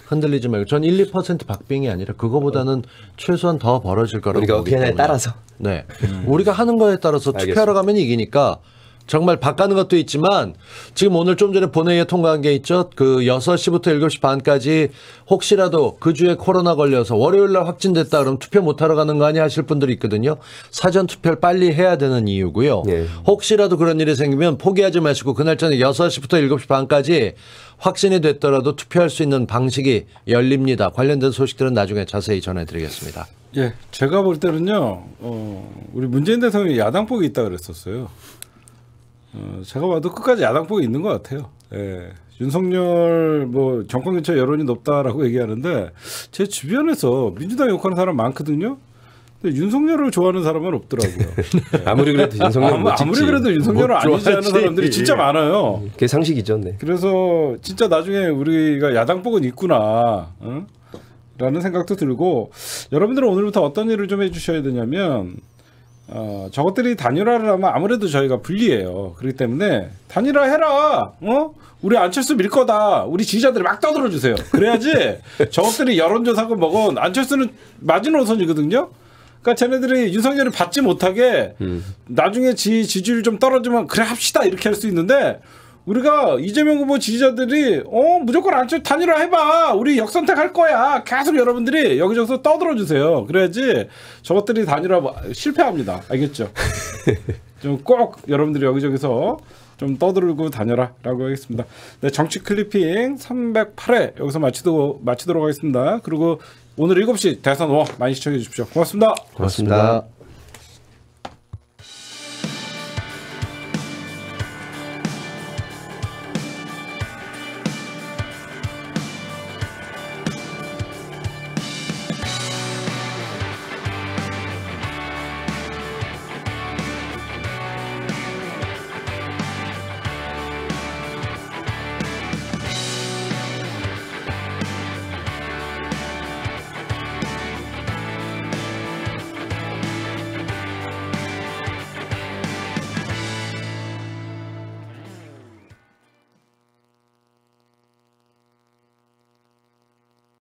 흔들리지 말고 전 1, 2% 박빙이 아니라 그거보다는 최소한 더 벌어질 거라고 우리가 보기 때문에 따라서 네 우리가 하는 거에 따라서 알겠습니다. 투표하러 가면 이기니까 정말 바꾸는 것도 있지만 지금 오늘 좀 전에 본회의에 통과한 게 있죠. 그 6시부터 7시 반까지 혹시라도 그 주에 코로나 걸려서 월요일 날 확진됐다 그러면 투표 못 하러 가는 거 아니야 하실 분들이 있거든요. 사전 투표를 빨리 해야 되는 이유고요. 네. 혹시라도 그런 일이 생기면 포기하지 마시고 그날 저녁 6시부터 7시 반까지 확진이 됐더라도 투표할 수 있는 방식이 열립니다. 관련된 소식들은 나중에 자세히 전해드리겠습니다. 예, 제가 볼 때는요, 어, 우리 문재인 대통령이 야당폭이 있다 그랬었어요. 어, 제가 봐도 끝까지 야당폭이 있는 것 같아요. 예. 윤석열 뭐 정권 교체 여론이 높다라고 얘기하는데 제 주변에서 민주당 욕하는 사람 많거든요. 근데 윤석열을 좋아하는 사람은 없더라고요. 네. 아무리 그래도 윤석열 아무, 아무리 그래도 윤석열을 뭐 안 지지하는 사람들이 진짜 많아요. 그게 상식이죠, 네. 그래서 진짜 나중에 우리가 야당폭은 있구나. 라는 생각도 들고 여러분들은 오늘부터 어떤 일을 좀 해주셔야 되냐면 어, 저것들이 단일화를 하면 아무래도 저희가 불리해요. 그렇기 때문에 단일화 해라. 어? 우리 안철수 밀 거다. 우리 지지자들 이막 떠들어 주세요. 그래야지 저것들이 여론조사고 먹은 안철수는 마지노선이거든요. 그러니까 쟤네들이 윤석열을 받지 못하게 음. 나중에 지 지지율 좀 떨어지면 그래 합시다 이렇게 할 수 있는데 우리가 이재명 후보 지지자들이 어 무조건 안철 단일화 해봐 우리 역선택 할 거야 계속 여러분들이 여기저기서 떠들어 주세요 그래야지 저것들이 단일화 뭐, 실패합니다 알겠죠 좀 꼭 여러분들이 여기저기서 좀 떠들고 다녀라라고 하겠습니다. 네, 정치 클리핑 308회 여기서 마치도 마치도록 하겠습니다. 그리고 오늘 7시 대선 워 많이 시청해 주십시오. 고맙습니다. 고맙습니다. 고맙습니다.